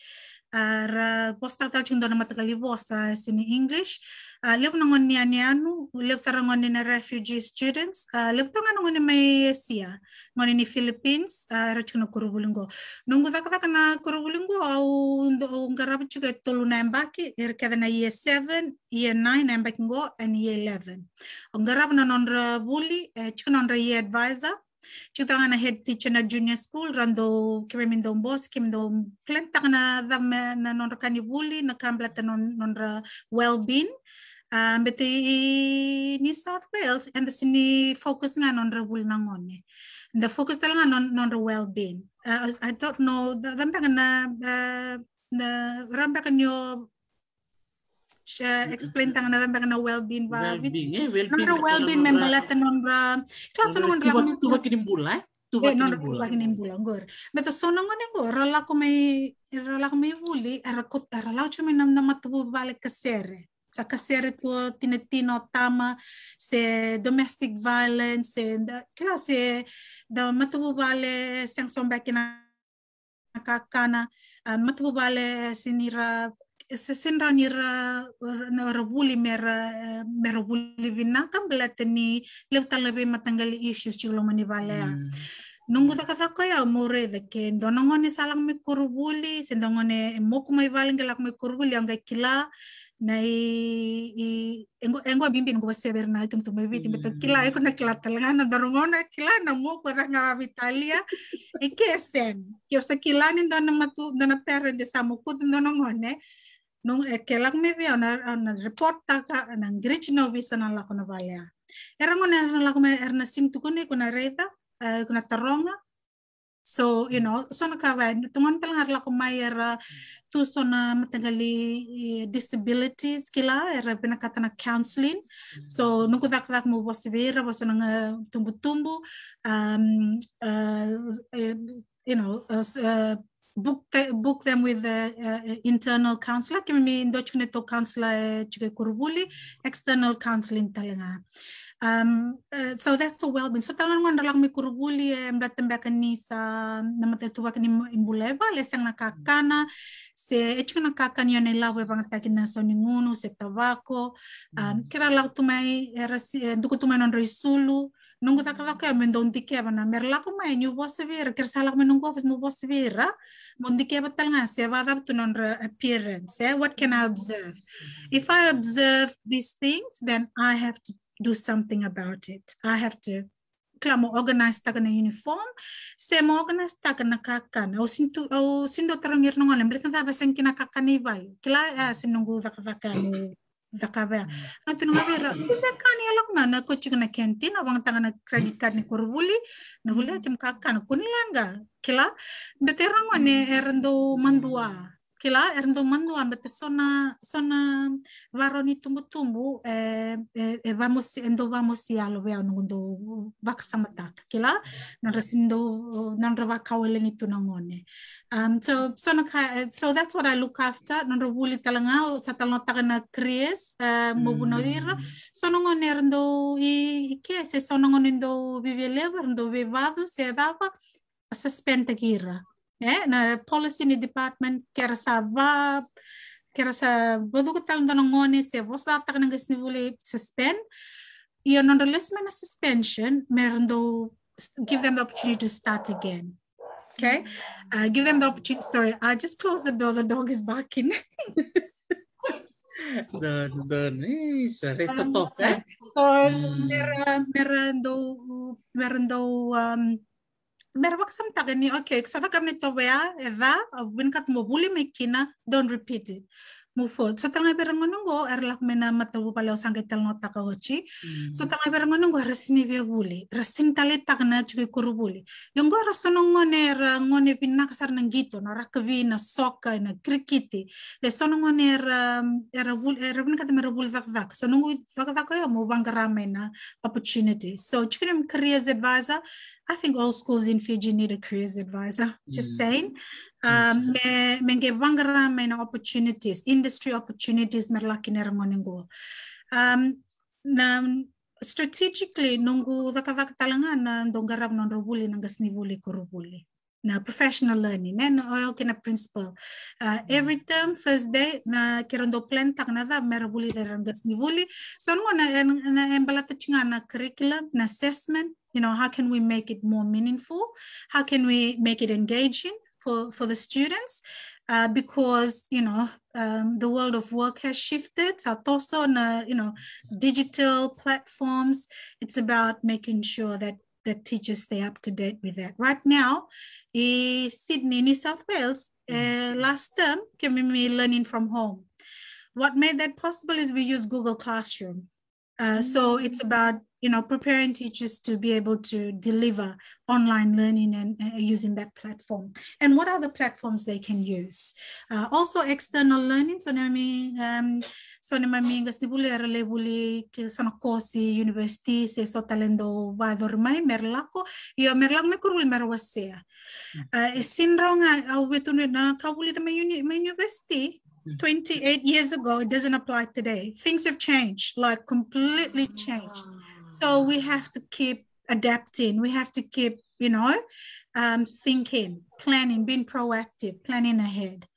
Ara uh, postal tau chundo na matagali wasa sini English. Lev nongon ni ani anu, lev sarangon ni na refugee students. Lev tonga nongon ni Malaysia, nongon ni Philippines, ara chuno kurubulungo. Nungu daka daka na kurubulungo, au undo ungarap chuga tolu na embaki, er kada na year seven, year nine na embaki ngo, and year eleven. Ungarap na nonra bully, eh, chuno nonra year advisor, Cutang na head teacher na junior school rando kirim dom boss kim dom plantang na dam na non kanibuli, yuli na kamblat non non well being um, ah, but the New South Wales and the sini focus nga non rawul nangon the focus talaga non non well being uh, ah, I don't know the ramba na the ah, ramba kanyo explain well-being explain ತಗೊಂಡಂದಾಗ ನಾವು well-being ವಾ ನೋಡ್ರ well bean ma'am ಎಲ್ಲ ನೋಡ್ರ ಕ್ಲಾಸ್ ನೋಡ್ರ nimbulangor beta sonongo nengo kan, rala kome rala kome vuli era kut era lau cumi nam nama tubu balik ke sere sa ke sere tua tina tino tama se domestic violence se kila se da matubu bale sang sombakina kakana eh, matubu bale sinira se sendani ra rabuli mera merabuli binna kam blatani lewtalabe matangali issues chiglomani balea hmm. nungu da kada kaya more da ke donongone salang me kurubuli sendongone e mokumai valenge lak me kurubuli anga kila na i engo engo bimbi ngo sever na tum tum bimbi tum kila eko na kila talanga na darungona kila na mo ko ranga vitalia e ke sem ke osa kila ni dona matu dona parent de samu ku dona ngone Nung e eh, che la come vi una una ah, reporta ka na grich no visa na la kono valea era na la come erna na tu kone kuna reda eh, kuna taronga So, you know, na kawa, tungon pala ngar lako may era tu na matagali eh, disabilities kila, era pinakata na counseling. So, nuku dak dak mo wasibira, wasona na tumbu-tumbu, um, uh, you know, uh, book, book them with the uh, internal counselor, και μην δώσουν το counselor και eh, κουρβούλη, external counseling talaga. Um, uh, so that's a well-being. So tangan nga nalang may kurubuli, eh, mlatambaka ni sa tuwa ni Imbuleva, lesang nakakana, se echo nakakana yun ay lawe pang atakin na sa ninguno, se tabako, um, mm-hmm. kira lang tumay, eh, eh duku tumay non resulu, nungu taka waka e men don tike ba na mer mai nyu bo se vera ker salak men nungu ofis mu bo se vera mon tike ba tal tu non appearance eh? what can i observe if i observe these things then i have to do something about it i have to klamo organize taka na uniform se mo organize taka na kakan au sintu au sindo tarongir nongalem letan ta ba sen kina kakan ni bai kila e sinungu taka waka ni zakabaya hmm. antun kan kani elok nggak na kochik na kentin awang na credit card ni kurbuli, na bula hmm. kim kakana kunilanga kila beterang wane hmm. erendo mandua era andou ambete sona sona varoni tumbu tumbu e eh, eh, eh, vamos ando vamos ia lo vea no ndo vakasamataka kila na resindo na ndo vakawele ni tunangone um so sona ka eh, so that's what i look after na ndo wuli talanga sa talanga takana crees uh, mo bunoir sona ngone ndo i ke se sona ngone ndo vivelever ndo vevado se dava suspenta guerra eh, na policy ni department kera sa vab kera sa badu ka talang tanong ngone se vos da tak nangas ni vule suspend iyo non release man suspension meron do give them the opportunity to start again okay uh, give them the opportunity sorry i just closed the door the dog is barking the the ni sorry um, to eh? so mm. meron do meron do um merwaksam tagani okay kusava kamni toweya eva winkat mobuli mekina don't repeat it mufod. So tangay berang ngonongo erlak mena matabu pala sanggit tal ngota kahochi. So mm. tangay berang ngonongo rasini via buli. Rasin tali takna chuki kuru buli. Yung go rasono ngone ra ngone pinakasar ng gito na rakabi na soka na krikiti. Le eh, sono ngone ra era bul era bin katem era bul vak vak. So nungu vak vak ko mo bangarame na opportunity. So chukinim careers advisor I think all schools in Fiji need a careers advisor. Just mm. saying. um, me give nge vangara na opportunities industry opportunities merlakine rangonengo um Nam strategically nungu dhakavaka talangana ndongara mnondo buli nangasni buli kurubuli na professional learning and no oh, can na principal uh, every term first day na kirondo plan tak na da merabuli da nivuli so no na na embalata na curriculum na assessment you know how can we make it more meaningful how can we make it engaging for, for the students uh, because you know um, the world of work has shifted. So also on a, you know digital platforms, it's about making sure that that teachers stay up to date with that. Right now, in eh, Sydney, New South Wales, uh, last term giving me learning from home. What made that possible is we use Google Classroom. Uh, so it's about you know preparing teachers to be able to deliver online learning and, and using that platform and what are the platforms they can use uh, also external learning so nami um so nami ngasibuli relebuli sono kosi university se so talendo va dormai merlako io merlak me kurul merwasia mm. uh, e sinronga au betunu na kabuli tama university Mm. 28 years ago it doesn't apply today things have changed like completely changed ah. so we have to keep adapting we have to keep you know um, thinking planning being proactive planning ahead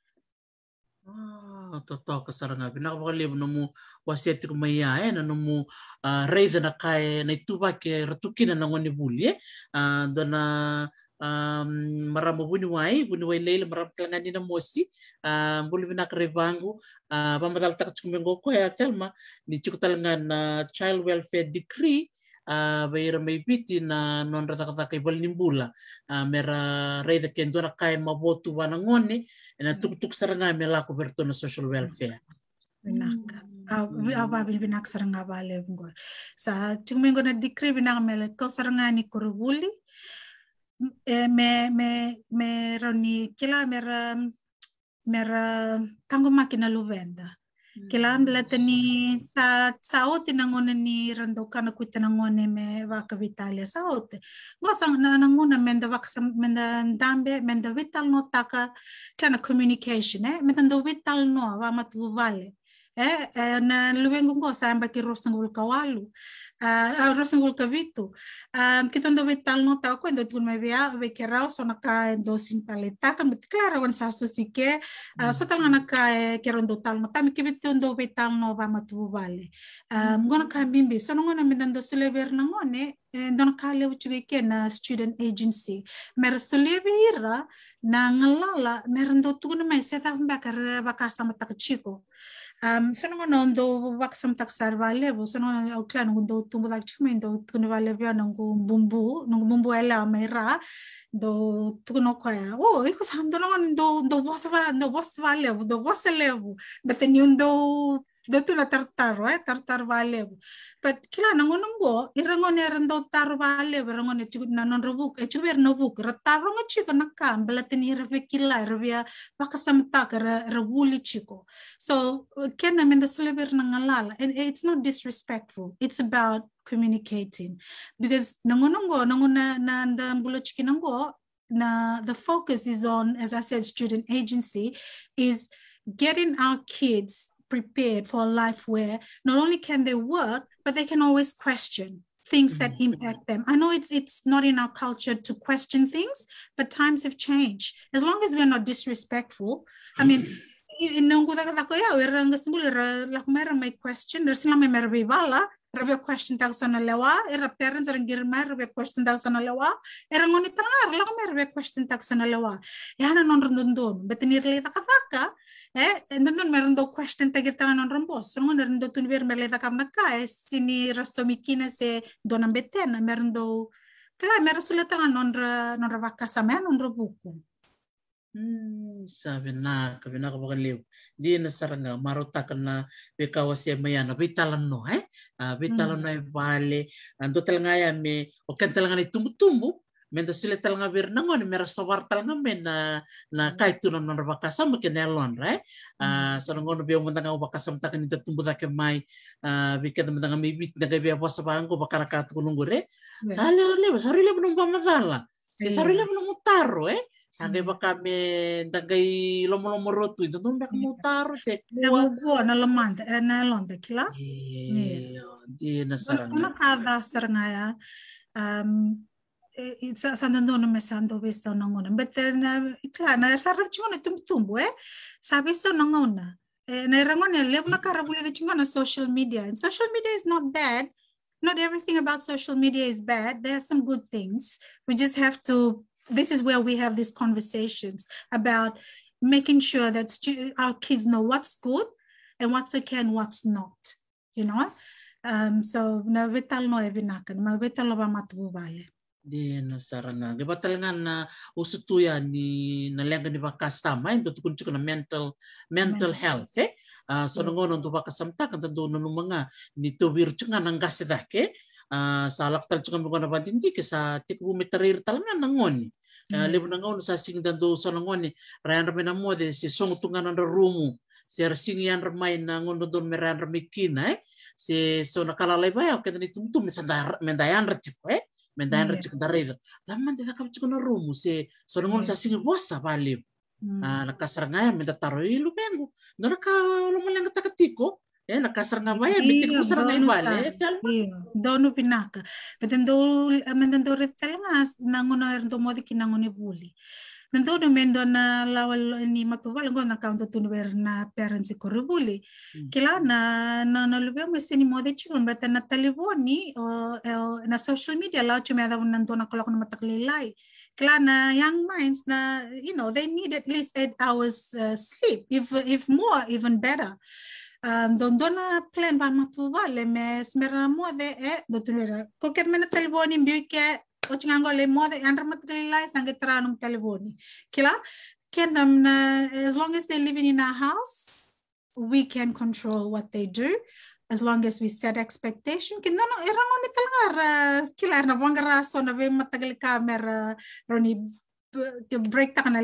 Ah, totoo ka sarangabi. Nakapakalibu na mo wasiati kumaya maya, na mo uh, raida na kaya na ituwa ke ratukina na ngoni bulie. eh. Ah, dona. um, maramba bunuai bunuai leila maramba kalangani na mosi um, bulu minak revangu uh, pamadal tak cukumengo ko ya selma ni cukup talangan uh, child welfare decree uh, bayra may biti na non rata kata kay balimbula uh, mera reda ken dona kay mabotu wanangone na mm. tuk-tuk mela melaku bertona social welfare binaka mm. ababil mm. binak saranga bale ngor sa cukumengo na decree binak mela ko saranga ni kurubuli Eh, me, me, me roni kila mera mera tango makina luvenda kila ambla tani sa na nangone ni rando na kuita nangone me vaka vitalia saote go sang na nangona menda vaka menda dambe menda vital no taka tana communication eh menda ndo vital no va matu vale eh, eh, na luwengungo samba ki rosangul kawalu uh, ah, ah, rosangul kavitu um, ah, ki tondo vetal no tau ko ndo tun me vea ve ke rao sona ka ndo sin paleta ka mit wan saso si ke uh, so tal ngana ka e eh, ke rondo tal no tam ki ve tondo no va vale um, mm-hmm. ngona ka bimbi so ngona me ndo sule ver na ngone eh, ndona ka ke na student agency mer sule ira na ngalala mer ndo tun me se ta Um, no do waksam taksar vale bo sonongonon au klan do tumbu dak chumen do tun vale bia nungu bumbu nungu bumbu ela mera do tuno koya o iko sam do ngon do do bos va do bos vale do bos levu bete nyun do detula tartaru e eh, tartaru valebo but kila nango nango irangone rando taru valebo rangone chigu nanon rubuk e eh, chuber no buk rataru ngo chigo nakam belatini rebe kila rebia eh, pakasam takara rabuli chigo so kena menda celebrate nangalala and it's not disrespectful it's about communicating because nango nango nango na na ndangulo chiki nango na the focus is on as i said student agency is getting our kids prepared for a life where not only can they work, but they can always question things that mm-hmm. impact them. I know it's it's not in our culture to question things, but times have changed. As long as we're not disrespectful, I mean my mm-hmm. question ra veo question tau sana lewa, era parents ra ngir mai ra veo question tau sana lewa, era ngoni tanga ra lau mai ra veo question tau sana lewa. E hana non rundundun, betenir le taka taka, Entonces, me rendo question te que te van a rombos. Son un rendo tu nivel, me le da camna ca, es sin ir rastro mi quina se donan beten, me rendo. Claro, me rastro le te van a un rastro, no rastro casa, na, cabe na cabo galeo. Dina saranga, marota cana, beca o se me no, eh? Vitala no vale, ando telangaya me, o que telangani tumbo menta sile talanga bir nangon mera sawar talanga men na na mm-hmm. kai tunon non bakasam ke nelon mm-hmm. ah, ah, re sarangon bio mentanga bakasam takan ita tumbu take mai biket mentanga mi bit na gabe apa sabango bakara kat kulungu re sale le saru le menung pamadala ke saru le menung utaro eh Sangai mm-hmm. baka me dagai lomo lomo rotu itu tuh ndak mau taruh sih. Ya mau gua na leman eh, na lonte kila. Iya. Di nasarang. Karena kada serengaya. Um, Eh, sa σαν να τον μεσάντο βίστα τον αγώνα. Μπέτερνα, κλάνα, σαν ρατσιόνα του μπτούμπου, ε, σαν βίστα τον αγώνα. Να εραγώνε, λέγω να καραβούλε δε τσιγκώνα social media. And social media is not bad. Not everything about social media is bad. There are some good things. We just have to, this is where we have these conversations about making sure that our kids know what's good and what's okay and what's not, you know? Um, so, na vetal no evinaka, na vetal ba matubale. di sarana de batalngan na usutu ya ni na lenga ni tama into tukun chuk na mental mental health eh uh, so ngono tu bakasamta kan tentu nunu manga ni to wir chunga nang gasida ke salak tal chunga na bantinti ke sa tikbu meterir talngan nangoni lebu nangon sa sing dan do so ni eh. rayan ramena mode si song tungan na rumu si arsing yan ramai nangon don rame kina eh si so nakalalay ba kan ni tumtum sa mendayan rechip eh rezeki mentaenda tsikitarela tami mantekakavitsikuna rumu se solongono sasingi vosa valeva lakasarangaya mentataro i luvengu no lakalomalenga takatiko eh nakasaranga vaya mitiko saranga ivale fialma do no pinaka metendo metendo retselangas nangono erndo modi kinangone buli Nanto no mendo na lawal ni matuwal go na kaunto tunwer na parents ko korubuli. Hmm. Kila na na na lube mo sini mo de chikun bata na o na social media lao chume da un nanto na kolok na mataklilay. Kila na young minds na you know they need at least eight hours uh, sleep if if more even better. Um, don dona plan ba matuwal eh, me smera mo de e eh, eh, do tunwer. Koker mena taliboni mbiuke them as long as they're living in our house we can control what they do as long as we set expectation kila na bang raso na be matagal camera roni break ta kana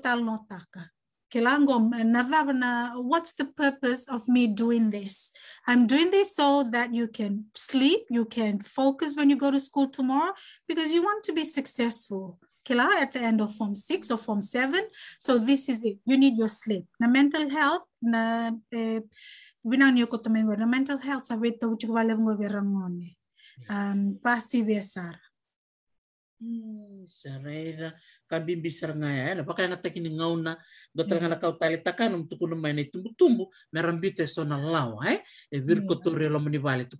tal nota ka Kelango Navavana, what's the purpose of me doing this? I'm doing this so that you can sleep, you can focus when you go to school tomorrow, because you want to be successful. Kila at the end of form six or form seven. So this is it. You need your sleep. Na mental health, na eh, winanyo ko tumengo. Na mental health sa wito uchikubalem ngo verangone. Um, pasi besara. kabin bisa ngaya, ela pakai kini ngau ngauna gotal ngala kau takan untuk kuno main tumbu tumbu merambite sona lau eh e eh, virko hmm. tore ya, lo mani vale tu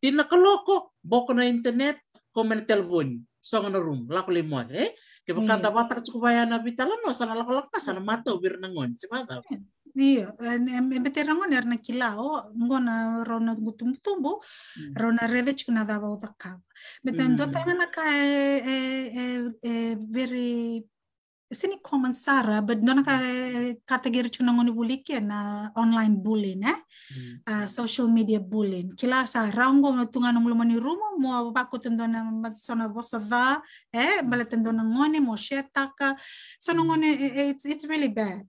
tina kaloko boko na internet komen telepon songa na room laku lima, eh ke bakanta hmm. batar cukup bayana no sana laku lakka sana mata ubir nangon sebab Iya, beterrango ner na kilao, ngona rona gutum tumbo, mm. rona rede chuna dava o dakava. Beten do mm. tanga ka e eh, e eh, eh, very sini common sara, but dona ka kategori chuna ngoni bulike na online bullying, eh? Mm. Ah, social media bullying. Kila sa rango na tunga nung lumani rumo, mo bako tendo na matsona vosa da, eh? Bala tendo na ngoni, mo shetaka. So ngoni, it's, it's really bad.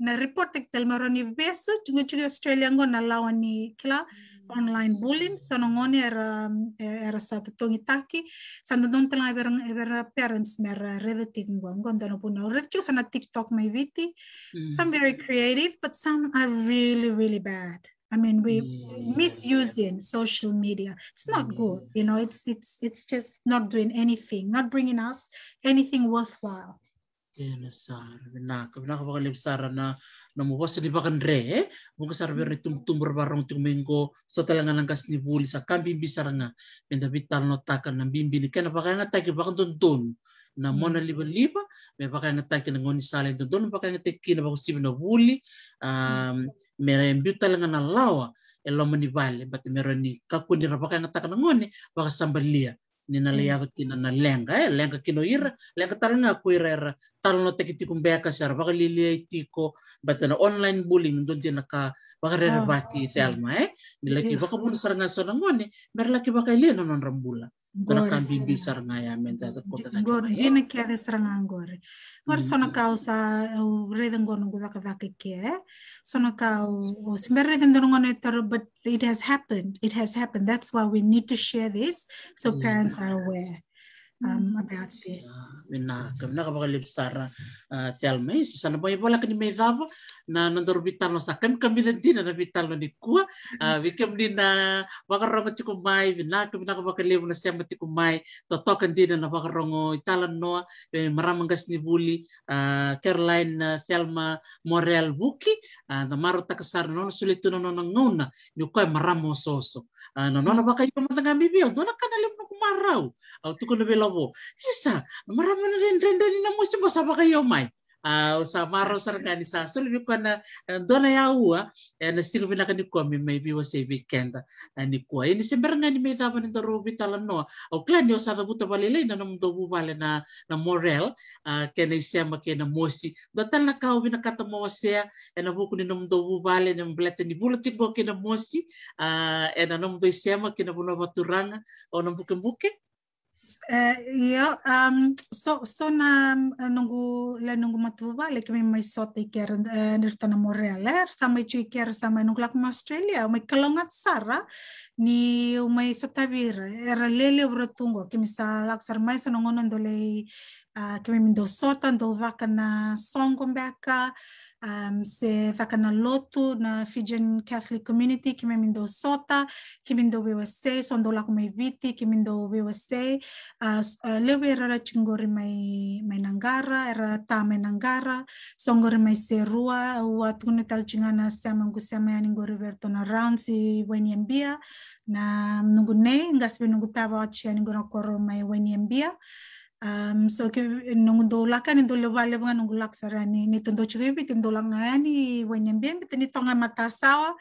na report tek tel maroni besu tunga chuga Australia ngo na lawa ni kila mm. online bullying sono ngone era era sa tongi taki sanda don tel ever ever parents mer redeti ngo ngo ndano puno redeti sana TikTok my viti mm. some very creative but some are really really bad I mean, we yeah. Mm. misusing social media. It's not yeah. good, you know. It's it's it's just not doing anything, not bringing us anything worthwhile. na kabina ka baka lebsara na na mo wasa di baka ndre eh? mo ka sarbe re tum tum tum mengko so talanga nang kas ni buli sa kambi bisara nga penda bitar no takan nang bimbi ni kana baka nga na hmm. mona liba liba me baka nga taki nang ngoni salen tuntun baka nga na na buli um me re mbiu talanga na lawa elo mani bale bat me ni kaku ni rabaka nga takan ngoni baka sambalia nina le yaka hmm. kina na lenga e eh, lenga kino ira lenga talanga kuira era talona tekiti kumbea kasar baka tiko itiko na online bullying don tina ka baka rere ah. baki thelma e eh. nila ki baka iya. bun saranga sona ngone merla ki baka ilia non rambula Gore, Agora cambibi sarangayamenta agora Gore, que é saranga agora mm. agora só na causa o reden gono guda kada que é só na causa o simber reden dono gono taro but it has happened it has happened that's why we need to share this so mm. parents are aware um, about this. Wina, kamina ka bakal libsara ah, tial mai si sana boy bola kini mai dava na nandor vital no sakam kamina dina na vital no dikua wikem hmm. ah, dina wakarongo tiku mai wina kamina ka bakal lebu na siamba tiku mai totokan dina na wakarongo italan noa be eh, maramangas ni buli ah, Caroline Thelma Morel Buki na maro takasar sulit sulituna no ngona ni ko maramo soso na nona no hmm. bakal yo matanga bibi on dona kana marau Au oh, tuko bela bo. Isa, marama na rin na mo si basa kayo mai. au ah, samaro serkani sa sulu ni kona eh, dona ya ua eh, na silu vina kani kua mi mai biwa se ni kua ini se beranga eh, ni mei tapa ni toru bita la noa au klan ni osada buta balele na namu dobu vale na na morel ah, kena isiama kena mosi do tal na kau vina kata mawa sea e na buku ni namu dobu vale na mblete ni bula tigo kena mosi e na namu do isiama kena vuna vaturanga o na buke buke Uh, yeah, um, so so na um, nungu la nungu matuba like me mai sote ker eh, nirta na moreler eh, sama chui ker sama nungu lak Australia mai kalongat sara ni mai sotabir era lele brotungo ke misa lak sar mai sonongo nondole uh, ah, ke me mendo sota ndo vaka na songo mbaka um, se whakana lotu na uh, Fijian Catholic community ki mindo sota, ki mindo wewa se, sondo lako mai viti, ki mindo wewa se, uh, uh, lewe rara chingori mai, mai nangara, era tā mai nangara, songori mai se rua, ua tūne tal chingana se amangu se amai aningori verto na round si Wainiambia, na nungu ne, ngasibe nungu tawa achi aningora koro mai Wainiambia, um so ke nung dola ka ni dola wala nga nung gulak sarani ni tondo chugi bi tondo lang nga ni wenyen bien bi tini tonga mata sawa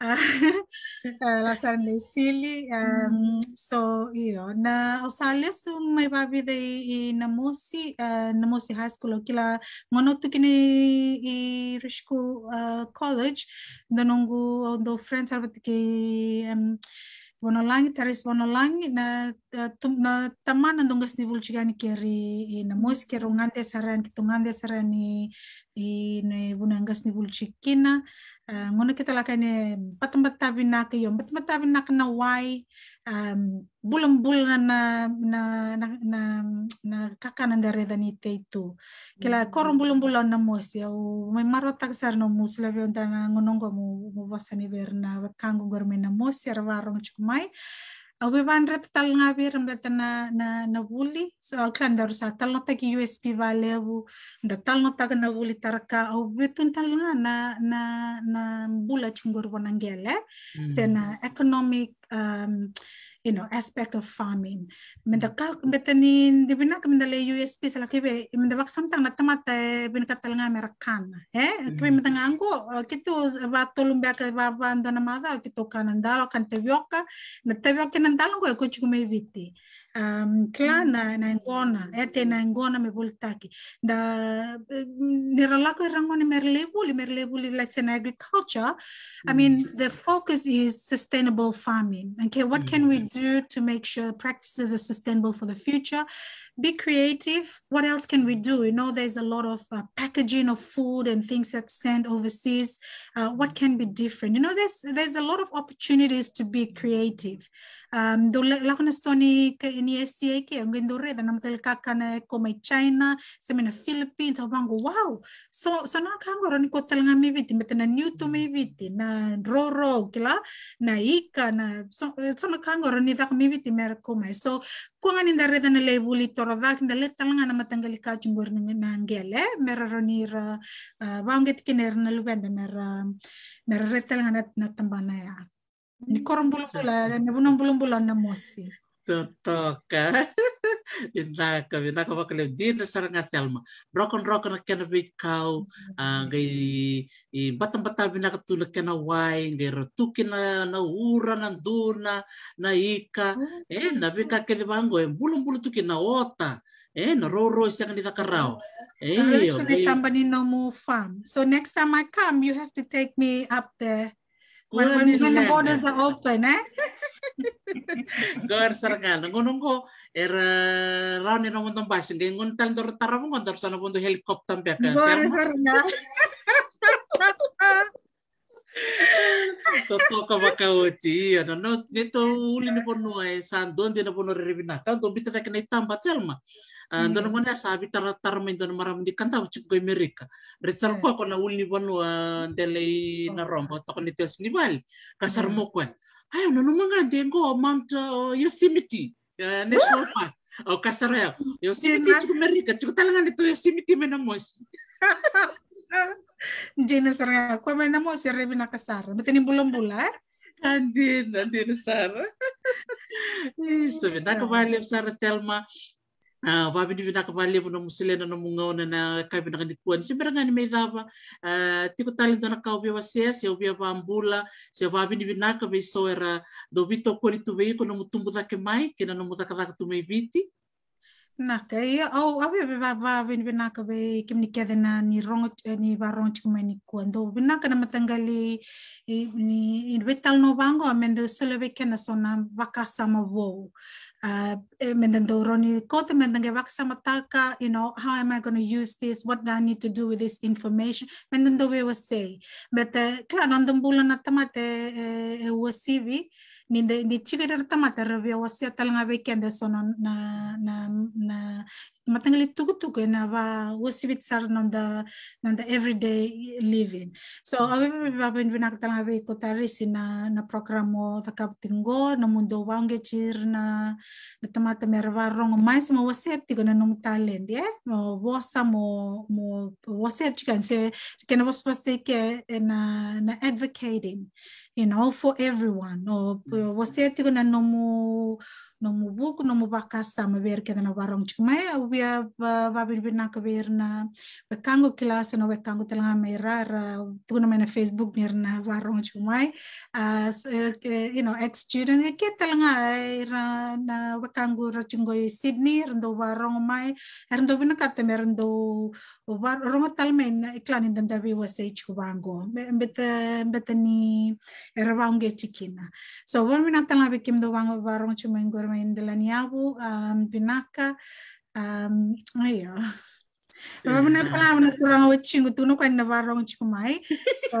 la ah, ah, saran le sili um mm-hmm. so iyo na osale su mai babi de i namusi ah, namusi high school kila mono tu kini i rishku college nungu do friends arbati ki um, wanalangi taris wanalangi na tum na taman na dungas ni vulchigan keri eh, na mois ke rongante saran ki tungande saran ni ne bunangas ni vulchikina ah, ngona kita lakane patambat tabinaka yom patambat tabinak na wai bulang bulan na, na, na, na, na itu dani teitu. -hmm. korong bulang bulan na mosi, au mai marotak sar no musu lave onta na ngonongo mu, mu ni ver na kanggo gorme na mosi, rawarong chukumai. Au be van ret tal nga ver na, na, na buli, so klan daru sa tal na tagi usb vale u, da tal tag na taraka, au tun tal na, na, na, mm-hmm. na bula chungor wanangele, mm. economic um, you know, aspect of farming. Mendakal hmm. kal betenin di bina kami dale USP sa laki ba? Minda wak samtang natamate bin katal nga merakan. Eh, kami minda nga ango kito ba ba na mada kito kanandalo kan tevyoka na tevyoka nandalo ko ay viti. um, klana naingona ete na naingona mevultaki da niralako irangoni merlebuli merlebuli let's in agriculture i mean mm. the focus is sustainable farming okay what can we mm. do to make sure practices are sustainable for the future be creative. What else can we do? You know, there's a lot of uh, packaging of food and things that send overseas. Uh, what can be different? You know, there's there's a lot of opportunities to be creative. Um, do lakuna stoni ke iniesti ke ngendo re da namtel kakana ko China, Philippines o bango wow. So so na kango ran ko talaga mibiti viti metena new to mibiti na mm. na roro kila na ika na so so na kango ran ida mi viti mer ko So kuanga ninda reda na le buli toro dak nda le talanga na matanggali ka chumbur na me mangele mera ronira wanget kiner na lu benda mera mera re talanga na na tambana ya ni korom bulu bula na bunong bulung bulan na mosi inta ka vinta ka vakalew dina sarangat yalma rokon rokon kena vikau ah, mm-hmm. gai i batam batal vinta ka tula kena wai gai rotuki na na ura na duna na ika e na vika kele vango e eh, mbulu mbulu tuki na ota e na roro isi akan dita karau e yo gai tambani no mu farm so next time I come you have to take me up there when, when, when the borders are open eh Gor sarkan. Ngunong ko, er, raw eh, ni naman tong basin. Kaya ngun tal dor tara mo, nguntar sana po helicopter pa ka. Gor sarkan. Totoo ka baka uti. Ano, ya, no, nito uli ni po no ay saan doon, di na po nariribinaka. Doon bito ka kinaitamba, Selma. Eh, hmm. Uh, mm. Doon naman na sabi taratarmin doon maraming di kanta chip ko Amerika. Retsal hmm. ko ako na uli ni po no, eh, delay na rompo. Toko ni Tels Nibal. Kasar mo kwan. Mm nono nonomanga ndengo mount uh, yosemite uh, national park okasara oh, yao yosemite cukup chikutalanga ndito yosemite mena Yosemite ndine sara ya, kwa mena mosi ya revi na kasara miteni mbulambula eh? andina ah, andina sara iso vinaka vale sara telma Uh, ah, vavini vinaka valevu na musilena na mungaona na kavina kani kuani siberangani meithava uh, ah, tiko talento na kauvia wasea seuvia vambula se vavini vinaka veisoera do vitokuani tuveiko na mutumbu thake mai kena na muthakadhaka tumeiviti Naka, au awe ba ba ben ben naka be kim ni kya na ni rong ni ba rong chikuma ni kuando ben naka na matangali ni betal no bango amendo solo be kena sona vaka sama wo mendendo roni kote mendenge vaka sama taka you know how am I going to use this what do I need to do with this information mendendo we was say but kla nandambula na tamate e wasivi ninda ninda chigirarta matarra vya wasya talanga vya kenda sono na na na matangli tugutugana ba wasibit sar nanda nanda everyday living so hmm. awi babin binak tanga bi ko tarisi eh, na na programo takap tingo na mundo wange chir na na tamata merwa rong mai mo waset tigo na num talent ye eh? mo wasa mo mo waset chikan se kana was was take eh, na na advocating you know for everyone no hmm. waset tigo na nomu no mu buk no mu bakasa ma ver ke na warong chumai au bia va bir bir na ka na ve kango kilasa no ve kango telanga me rara tu na na facebook mir er, na warong chumai as you know ex student e ke telanga ra na ve kango ra chungoi sydney rando er warong mai rando er bina ka te rando warong talmen iklan e indan da vi wase chubango mbeta mbeta ni era wange chikina so wan mina telanga bikim do wango warong chumai ngor من دلانيابو بناكا ايوه Papa na pala ako na turang waching ko tuno kaya nabarong chiko So,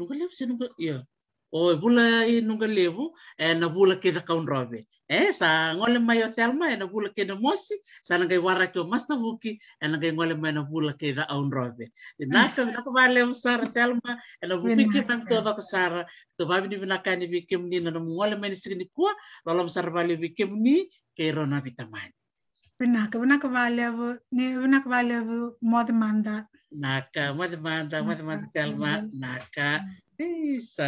نقول لبسي نقول يا وبولا نقول ليفو نبولا كده كون رابي eh sa ngole mai o thelma e na bula ke na mosi sa na ngai wara ke mas na buki e na ngai ngole mai na bula ke da on robe na e mm. ka na ko vale o sar thelma na buki ke pam to da sar to va ni na ka ni vi ke ni na ngole mai ni signi ko la lam sar vale vi ke ni ke ro na vitamin Benar, benar kembali, benar kembali, mau demanda. Naka, uma demanda, uma demanda de alma, naka. Isso.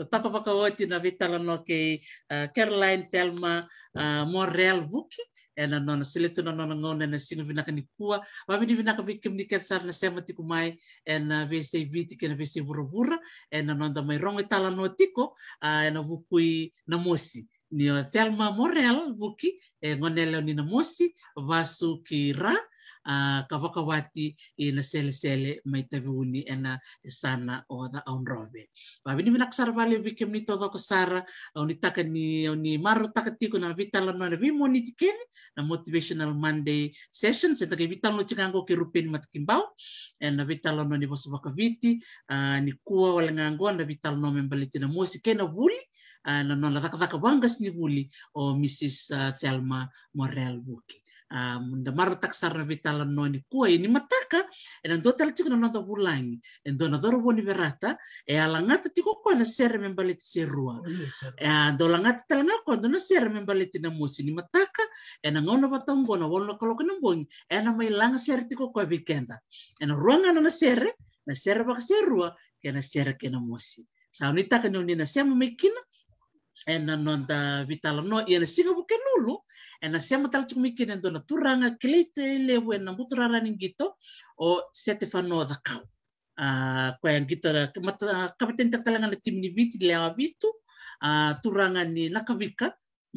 Então, como que hoje na vitala no que eh, Caroline Thelma eh, Morel Buki, ena nona seleto na nona ngona na sino vinaka ni kua wa vini vinaka vikim ni ker sar na sema tiku mai ena vese viti ke na vese burubura ena nona mai rongo tala no tiko ena vukui na mosi ni Thelma Morel Buki, ngoneleo ni na mosi vasu ki ra kawakawati sel sel maitavuni ena e sana o da aunrove. be. minak sarvale vikem ni todo ko sara au ni taka ni au ni maro taka tiko na vitala no na vimo ni tiken na motivational Monday session se taka vitala no chikango ke rupen matkimbau e na vitala no ni vosa vakaviti ni kua wala ngango na vitala no membaliti na mosi kena wuli na nona taka taka wangas ni wuli o Mrs. Thelma Morel Buki. um, da maratak saravitala noni kua ini mataka e na dua talatsiko na nota vulangi e dua na doro voni verata e a langata tiko kua na sere membaleti serua e a do langata talanga kua do na sere membaleti na musi ni mataka e na ngau na vataungo e na e e wono kaloka na mbongi e na mailanga sere tiko kua vikenda e na ruanga na na sere na sere baka serua ke na sere ke na musi sa unitaka ni unina sema mekina e na nonda vitala no ia na singa bukenulu ena siamo talatsikomikieny andona toragna cle le oena mboto rarany ngito o sy atefanodakao ah, koa ngito kabateny takitalagna timiny vity le avito ah, toragnany nakavika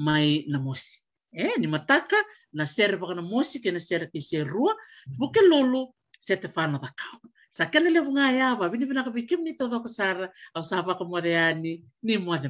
may namosi e eh, ni mataka na serbaka namosi ke na seraka iserua voke lolo sy atefanodakao sakana le vognaiava aviny vinakaviki mini todoko sara au savaka modeani ya ni mode